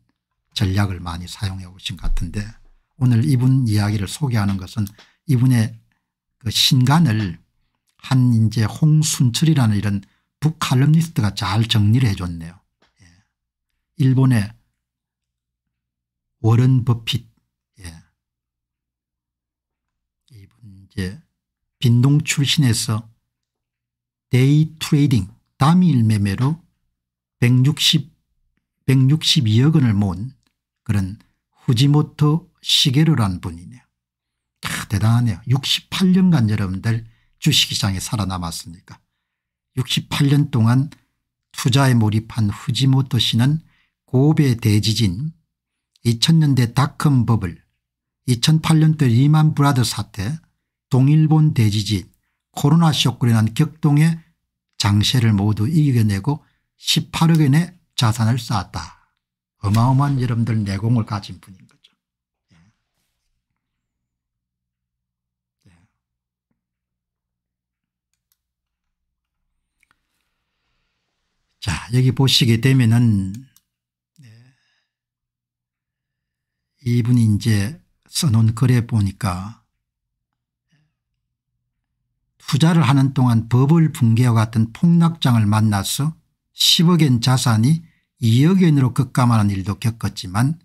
전략을 많이 사용해 오신 것 같은데 오늘 이분 이야기를 소개하는 것은 이분의 그 신간을 한 이제 홍순철이라는 이런 북칼럼니스트가 잘 정리를 해줬네요. 예. 일본의 워런 버핏 예. 이분 이제 빈동 출신에서 데이 트레이딩 담일 매매로 160, 162억 원을 모은 그런 후지모토 시게루란 분이네요. 다 대단하네요. 68년간 여러분들 주식시장에 살아남았으니까 68년 동안 투자에 몰입한 후지모토 씨는 고베 대지진 2000년대 다컴 버블 2008년도 리만 브라더 사태 동일본 대지진 코로나 쇼크로 인한 격동의 장세를 모두 이겨내고 18억엔의 자산을 쌓았다. 어마어마한 여러분들 내공을 가진 분인 거죠. 예. 예. 자 여기 보시게 되면은 예. 이분이 이제 써놓은 글에 보니까 투자를 하는 동안 버블 붕괴와 같은 폭락장을 만나서 10억엔 자산이 2억 연으로 급감하는 일도 겪었지만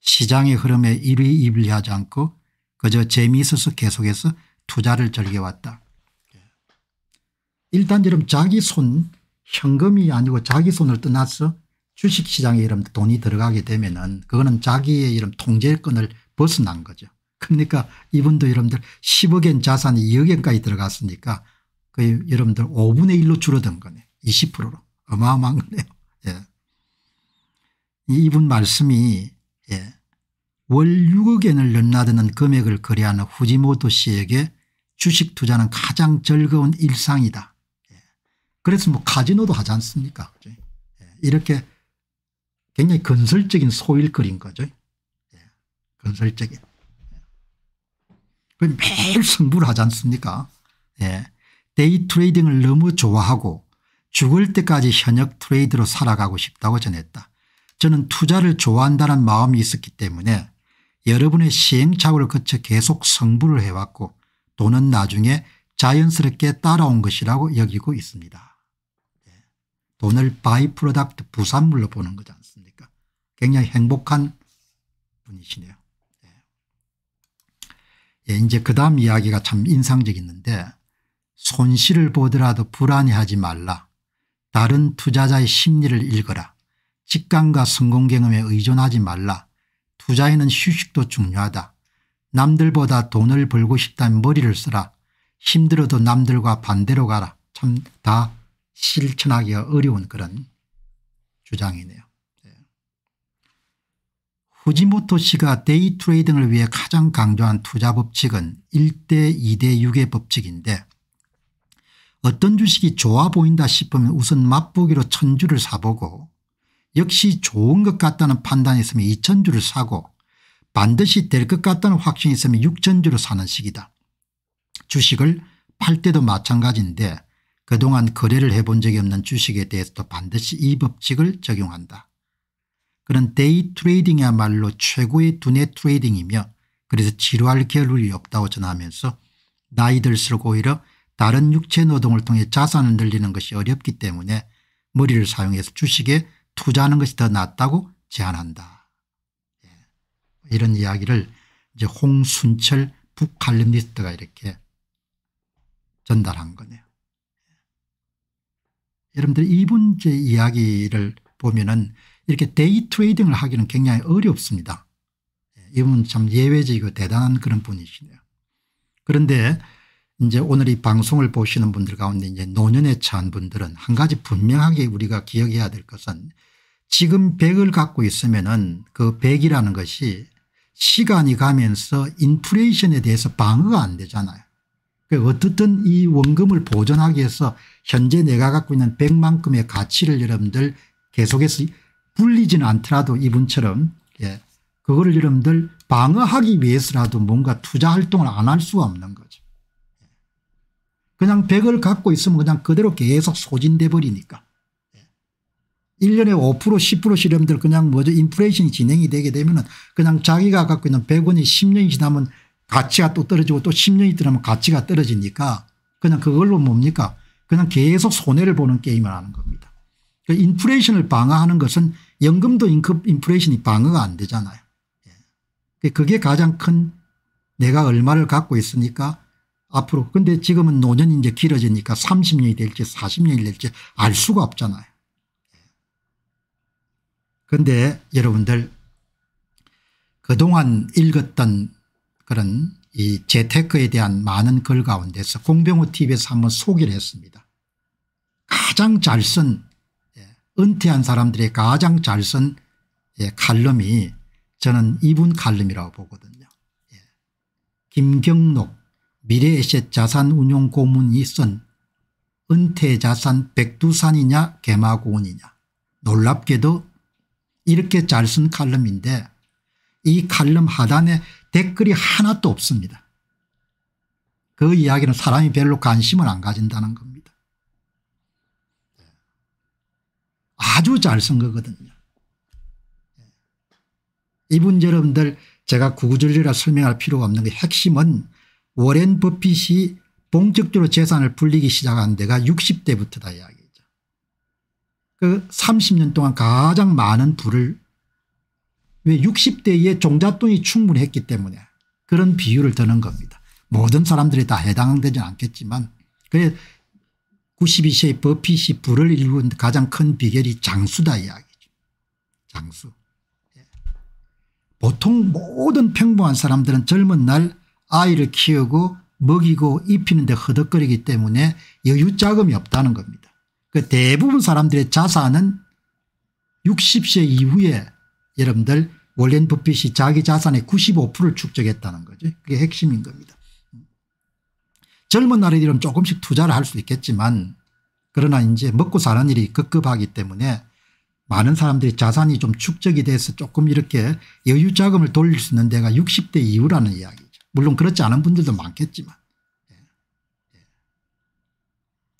시장의 흐름에 일위 이불리하지 않고 그저 재미있어서 계속해서 투자를 즐겨왔다. 일단 이름 자기 손 현금이 아니고 자기 손을 떠나서 주식시장에 이런 돈이 들어가게 되면은 그거는 자기의 이런 통제권을 벗어난 거죠. 그러니까 이분도 여러분들 10억엔 자산이 2억엔까지 들어갔으니까 그 여러분들 5분의 1로 줄어든 거네. 20%로. 어마어마한 거네요. 이분 말씀이 예, 월 6억 엔을 넘나드는 금액을 거래하는 후지모토 씨에게 주식 투자는 가장 즐거운 일상이다. 예. 그래서 뭐 카지노도 하지 않습니까 그죠 예. 이렇게 굉장히 건설적인 소일거리인 거죠. 예. 건설적인. 매일 승부를 하지 않습니까 예. 데이 트레이딩을 너무 좋아하고 죽을 때까지 현역 트레이드로 살아가고 싶다고 전했다. 저는 투자를 좋아한다는 마음이 있었기 때문에 여러분의 시행착오를 거쳐 계속 성부를 해왔고 돈은 나중에 자연스럽게 따라온 것이라고 여기고 있습니다. 네. 돈을 바이 프로덕트 부산물로 보는 거지 않습니까 굉장히 행복한 분이시네요. 네. 예, 이제 그 다음 이야기가 참 인상적이는데 손실을 보더라도 불안해하지 말라. 다른 투자자의 심리를 읽어라. 직감과 성공 경험에 의존하지 말라. 투자에는 휴식도 중요하다. 남들보다 돈을 벌고 싶다면 머리를 쓰라. 힘들어도 남들과 반대로 가라. 참 다 실천하기 가 어려운 그런 주장이네요. 네. 후지모토 씨가 데이 트레이딩을 위해 가장 강조한 투자 법칙은 1대 2대 6의 법칙인데 어떤 주식이 좋아 보인다 싶으면 우선 맛보기로 천주를 사보고 역시 좋은 것 같다는 판단이 있으면 2천주를 사고 반드시 될 것 같다는 확신이 있으면 6천주를 사는 식이다. 주식을 팔 때도 마찬가지인데 그동안 거래를 해본 적이 없는 주식에 대해서도 반드시 이 법칙을 적용한다. 그런 데이 트레이딩이야말로 최고의 두뇌 트레이딩이며 그래서 지루할 겨를이 없다고 전하면서 나이 들수록 오히려 다른 육체 노동을 통해 자산을 늘리는 것이 어렵기 때문에 머리를 사용해서 주식에 투자하는 것이 더 낫다고 제안한다. 예. 이런 이야기를 이제 홍순철 북칼럼니스트가 이렇게 전달한 거네요. 예. 여러분들 이분제 이야기를 보면은 이렇게 데이 트레이딩을 하기는 굉장히 어렵습니다. 예. 이분 참 예외적이고 대단한 그런 분이시네요. 그런데 이제 오늘 이 방송을 보시는 분들 가운데 이제 노년에 처한 분들은 한 가지 분명하게 우리가 기억해야 될 것은 지금 100을 갖고 있으면 그 100이라는 것이 시간이 가면서 인플레이션에 대해서 방어가 안 되잖아요. 그러니까 어떻든 이 원금을 보존하기 위해서 현재 내가 갖고 있는 100만큼의 가치를 여러분들 계속해서 불리지는 않더라도 이분처럼 예. 그거를 여러분들 방어하기 위해서라도 뭔가 투자 활동을 안 할 수가 없는 거죠. 그냥 100을 갖고 있으면 그냥 그대로 계속 소진돼 버리니까. 1년에 5% 10% 이러면 그냥 뭐죠 인플레이션이 진행이 되게 되면 은 그냥 자기가 갖고 있는 100원이 10년이 지나면 가치가 또 떨어지고 또 10년이 지나면 가치가 떨어지니까 그냥 그걸로 뭡니까 그냥 계속 손해를 보는 게임을 하는 겁니다. 그 인플레이션을 방어하는 것은 연금도 인플레이션이 방어가 안 되잖아요. 예. 그게 가장 큰 내가 얼마를 갖고 있으니까 앞으로 근데 지금은 노년이 이제 길어지니까 30년이 될지 40년이 될지 알 수가 없잖아요. 그런데 여러분들 그동안 읽었던 그런 이 재테크에 대한 많은 글 가운데서 공병호 tv에서 한번 소개를 했습니다. 가장 잘쓴 예, 은퇴한 사람들의 가장 잘쓴 예, 칼럼이 저는 이분 칼럼이라고 보거든요. 예. 김경록 미래에셋 자산운용 고문이 쓴 은퇴자산 백두산이냐 개마고원이냐 놀랍게도 이렇게 잘 쓴 칼럼인데 이 칼럼 하단에 댓글이 하나도 없습니다. 그 이야기는 사람이 별로 관심을 안 가진다는 겁니다. 아주 잘 쓴 거거든요. 이분 여러분들 제가 구구절절히 설명할 필요가 없는 게 핵심은 워렌 버핏이 본격적으로 재산을 불리기 시작한 데가 60대부터다 이야기. 그 30년 동안 가장 많은 부를 왜 60대의 종잣돈이 충분했기 때문에 그런 비유를 드는 겁니다. 모든 사람들이 다 해당되지 않겠지만 그래 92세의 버핏이 부를 일군 가장 큰 비결이 장수다 이야기죠. 장수. 예. 보통 모든 평범한 사람들은 젊은 날 아이를 키우고 먹이고 입히는 데 허덕거리기 때문에 여유 자금이 없다는 겁니다. 그 대부분 사람들의 자산은 60세 이후에 여러분들 월렌 버핏이 자기 자산의 95%를 축적했다는 거죠. 그게 핵심인 겁니다. 젊은 나이들면 조금씩 투자를 할 수 있겠지만 그러나 이제 먹고 사는 일이 급급하기 때문에 많은 사람들이 자산이 좀 축적이 돼서 조금 이렇게 여유 자금을 돌릴 수 있는 데가 60대 이후라는 이야기죠. 물론 그렇지 않은 분들도 많겠지만 예. 예.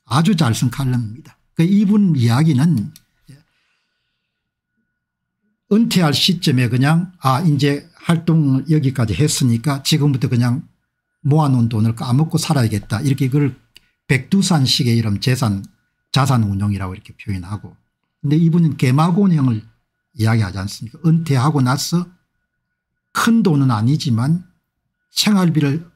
아주 잘 쓴 칼럼입니다. 그 이분 이야기는 은퇴할 시점에 그냥 아 이제 활동 여기까지 했으니까 지금부터 그냥 모아놓은 돈을 까먹고 살아야겠다 이렇게 그걸 백두산식의 이름 재산 자산운용이라고 이렇게 표현하고 근데 이분은 개마곤형을 이야기하지 않습니까 은퇴하고 나서 큰 돈은 아니지만 생활비를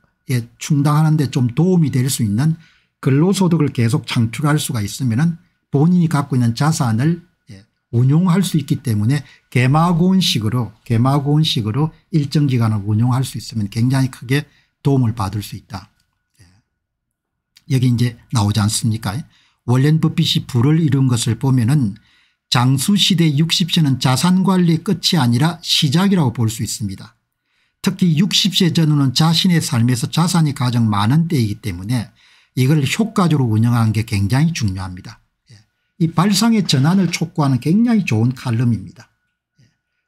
충당하는데 예, 좀 도움이 될 수 있는 근로소득을 계속 창출할 수가 있으면 본인이 갖고 있는 자산을 예, 운용할 수 있기 때문에 개마고원식으로 개마고원식으로 일정 기간을 운용할 수 있으면 굉장히 크게 도움을 받을 수 있다. 예. 여기 이제 나오지 않습니까? 월렌 버핏이 불을 이룬 것을 보면은 장수시대 60세는 자산관리의 끝이 아니라 시작이라고 볼 수 있습니다. 특히 60세 전후는 자신의 삶에서 자산이 가장 많은 때이기 때문에 이걸 효과적으로 운영하는 게 굉장히 중요합니다. 이 발상의 전환을 촉구하는 굉장히 좋은 칼럼입니다.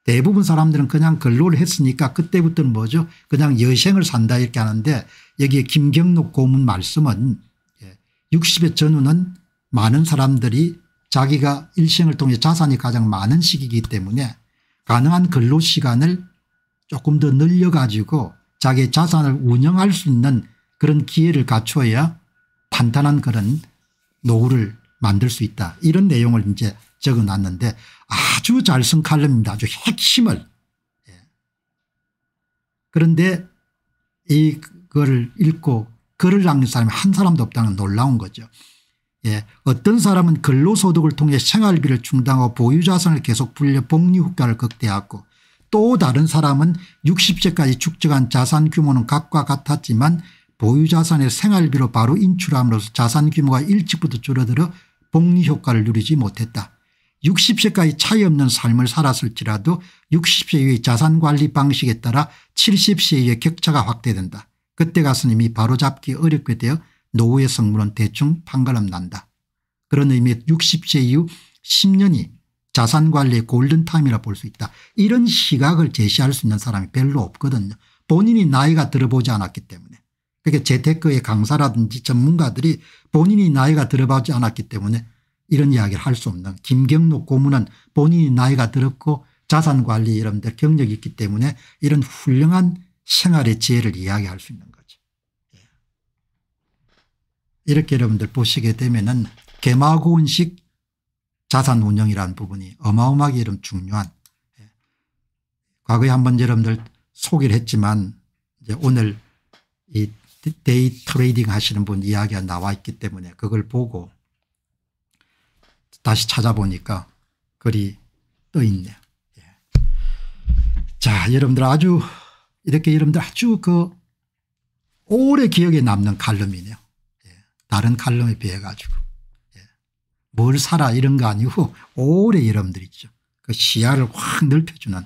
대부분 사람들은 그냥 근로를 했으니까 그때부터는 뭐죠 그냥 여생을 산다 이렇게 하는데 여기에 김경록 고문 말씀은 60의 예, 전후는 많은 사람들이 자기가 일생을 통해 자산이 가장 많은 시기이기 때문에 가능한 근로시간을 조금 더 늘려가지고 자기의 자산을 운영할 수 있는 그런 기회를 갖춰야 탄탄한 그런 노후를 만들 수 있다 이런 내용을 이제 적어놨는데 아주 잘쓴 칼럼입니다. 아주 핵심을. 예. 그런데 이 글을 읽고 글을 남긴 사람이 한 사람도 없다는 놀라운 거죠. 예. 어떤 사람은 근로소득을 통해 생활비를 충당하고 보유자산을 계속 불려 복리후가를 극대화하고 또 다른 사람은 60세까지 축적한 자산 규모는 각과 같았지만 보유자산의 생활비로 바로 인출함으로써 자산 규모가 일찍부터 줄어들어 복리 효과를 누리지 못했다. 60세까지 차이 없는 삶을 살았을지라도 60세의 자산관리 방식에 따라 70세의 격차가 확대된다. 그때 가스님이 바로잡기 어렵게 되어 노후의 성분은 대충 판가름 난다. 그런 의미에 60세 이후 10년이 자산관리의 골든타임이라 볼 수 있다. 이런 시각을 제시할 수 있는 사람이 별로 없거든요. 본인이 나이가 들어보지 않았기 때문에. 그게 재테크의 강사라든지 전문가들이 본인이 나이가 들어가지 않았기 때문에 이런 이야기를 할 수 없는 김경록 고문은 본인이 나이가 들었고 자산관리 이런 데 경력이 있기 때문에 이런 훌륭한 생활의 지혜를 이야기할 수 있는 거죠. 예. 이렇게 여러분들 보시게 되면 은 개마고운식 자산운영이라는 부분이 어마어마하게 이런 중요한 예. 과거에 한번 여러분들 소개를 했지만 이제 오늘 이 데이 트레이딩 하시는 분 이야기가 나와 있기 때문에 그걸 보고 다시 찾아보니까 글이 떠 있네요. 예. 자, 여러분들 아주 이렇게 여러분들 아주 그 오래 기억에 남는 칼럼이네요. 예. 다른 칼럼에 비해 가지고 예. 뭘 사라 이런 거 아니고 오래 여러분들 있죠. 그 시야를 확 넓혀주는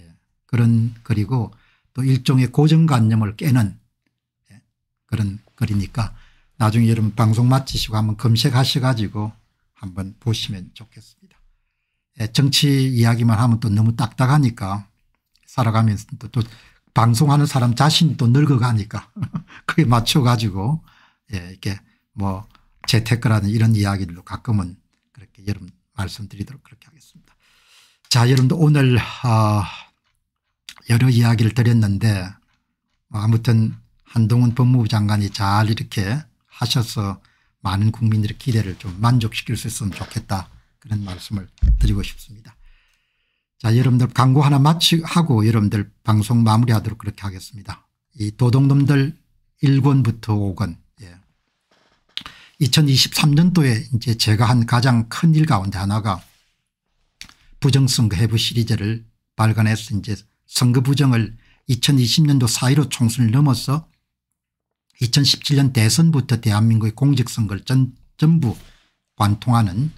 예. 그런 그리고 또 일종의 고정관념을 깨는 그런 글이니까 나중에 여러분 방송 마치시고 한번 검색하셔 가지고 한번 보시면 좋겠습니다. 예, 정치 이야기만 하면 또 너무 딱딱하니까 살아가면서 또, 또 방송하는 사람 자신이 또 늙어가니까 그에 맞춰가지고 예, 이렇게 뭐 재테크라는 이런 이야기들도 가끔은 그렇게 여러분 말씀드리도록 그렇게 하겠습니다. 자 여러분도 오늘 아 여러 이야기를 드렸는데 뭐 아무튼 한동훈 법무부 장관이 잘 이렇게 하셔서 많은 국민들의 기대를 좀 만족시킬 수 있으면 좋겠다 그런 말씀을 드리고 싶습니다. 자 여러분들 광고 하나 마치고 하 여러분들 방송 마무리하도록 그렇게 하겠습니다. 이 도둑놈들 1권부터 5권 예. 2023년도에 이제 제가 한 가장 큰 일 가운데 하나가 부정선거 해부 시리즈를 발간해서 이제 선거 부정을 2020년도 4.15 총선을 넘어서 2017년 대선부터 대한민국의 공직선거를 전, 전부 관통하는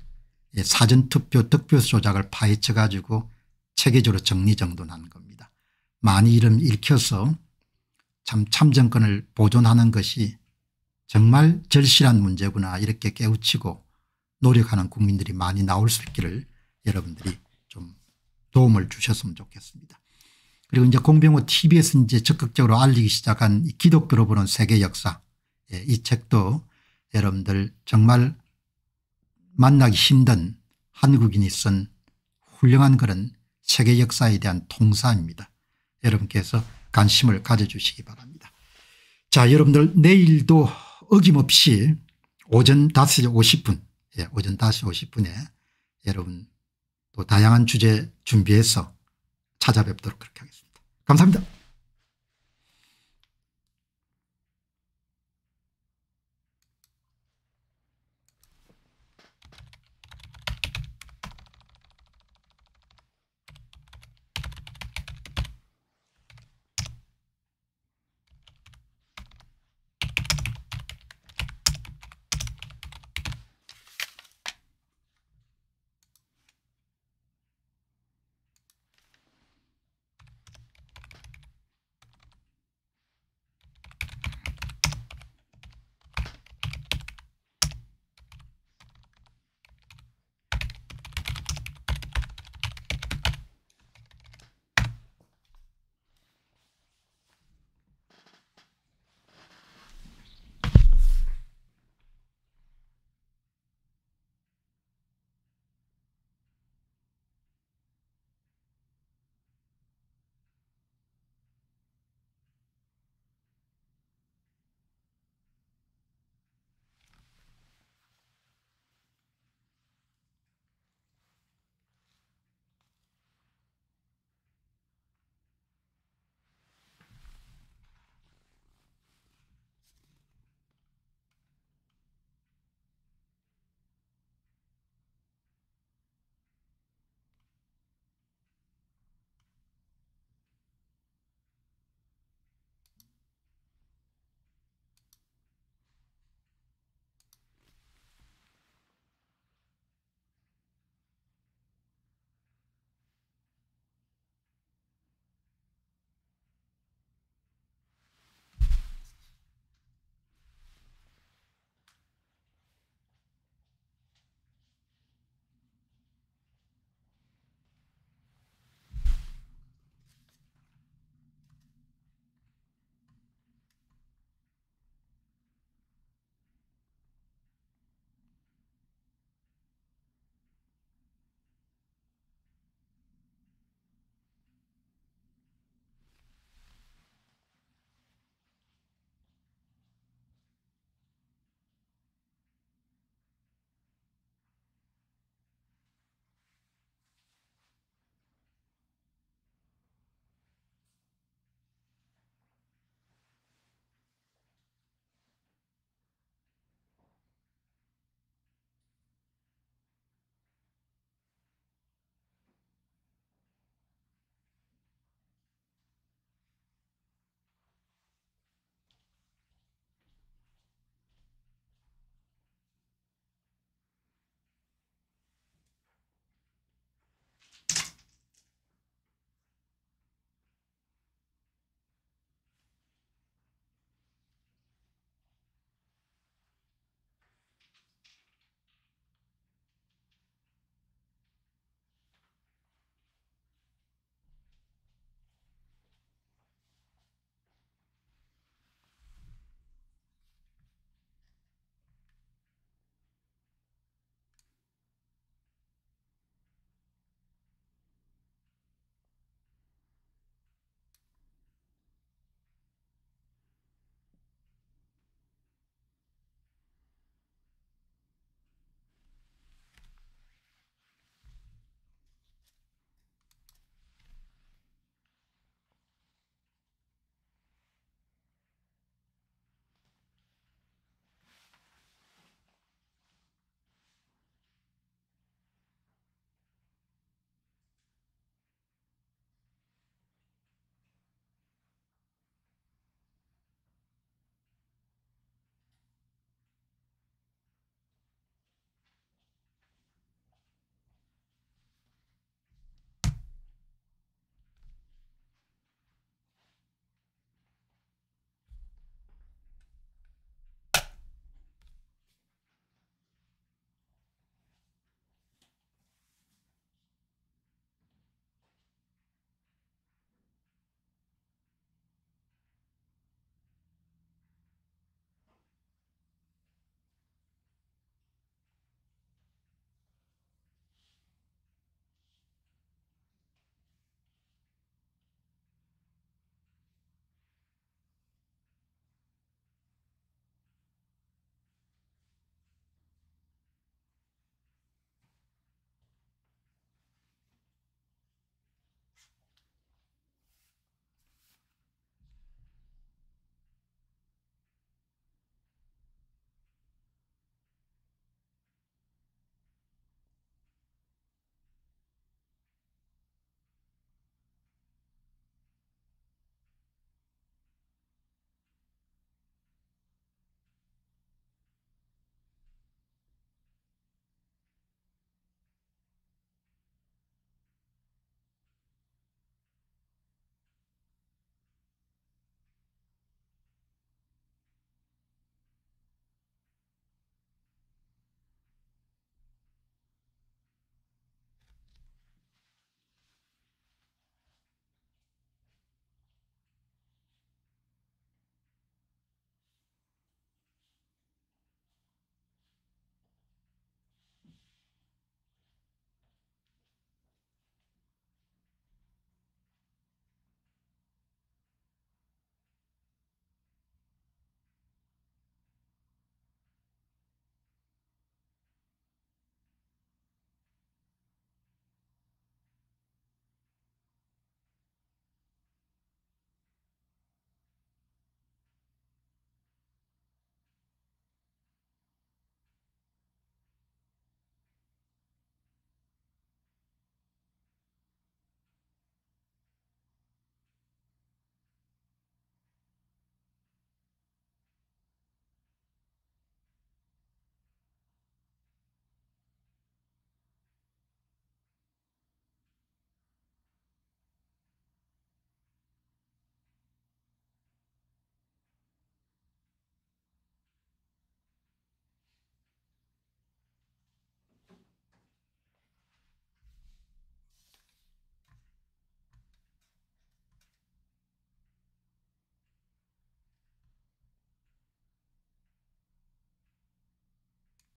예, 사전투표 득표수 조작을 파헤쳐 가지고 체계적으로 정리정돈한 겁니다. 많이 이름 읽혀서 참 참정권을 보존하는 것이 정말 절실한 문제구나 이렇게 깨우치고 노력하는 국민들이 많이 나올 수 있기를 여러분들이 좀 도움을 주셨으면 좋겠습니다. 그리고 이제 공병호 tv에서 이제 적극적으로 알리기 시작한 기독교로 보는 세계 역사 예, 이 책도 여러분들 정말 만나기 힘든 한국인이 쓴 훌륭한 그런 세계 역사에 대한 통사입니다. 여러분께서 관심을 가져주시기 바랍니다. 자 여러분들 내일도 어김없이 오전 5시 50분 예, 오전 5시 50분에 여러분 또 다양한 주제 준비해서 찾아뵙도록 그렇게 하겠습니다. 감사합니다.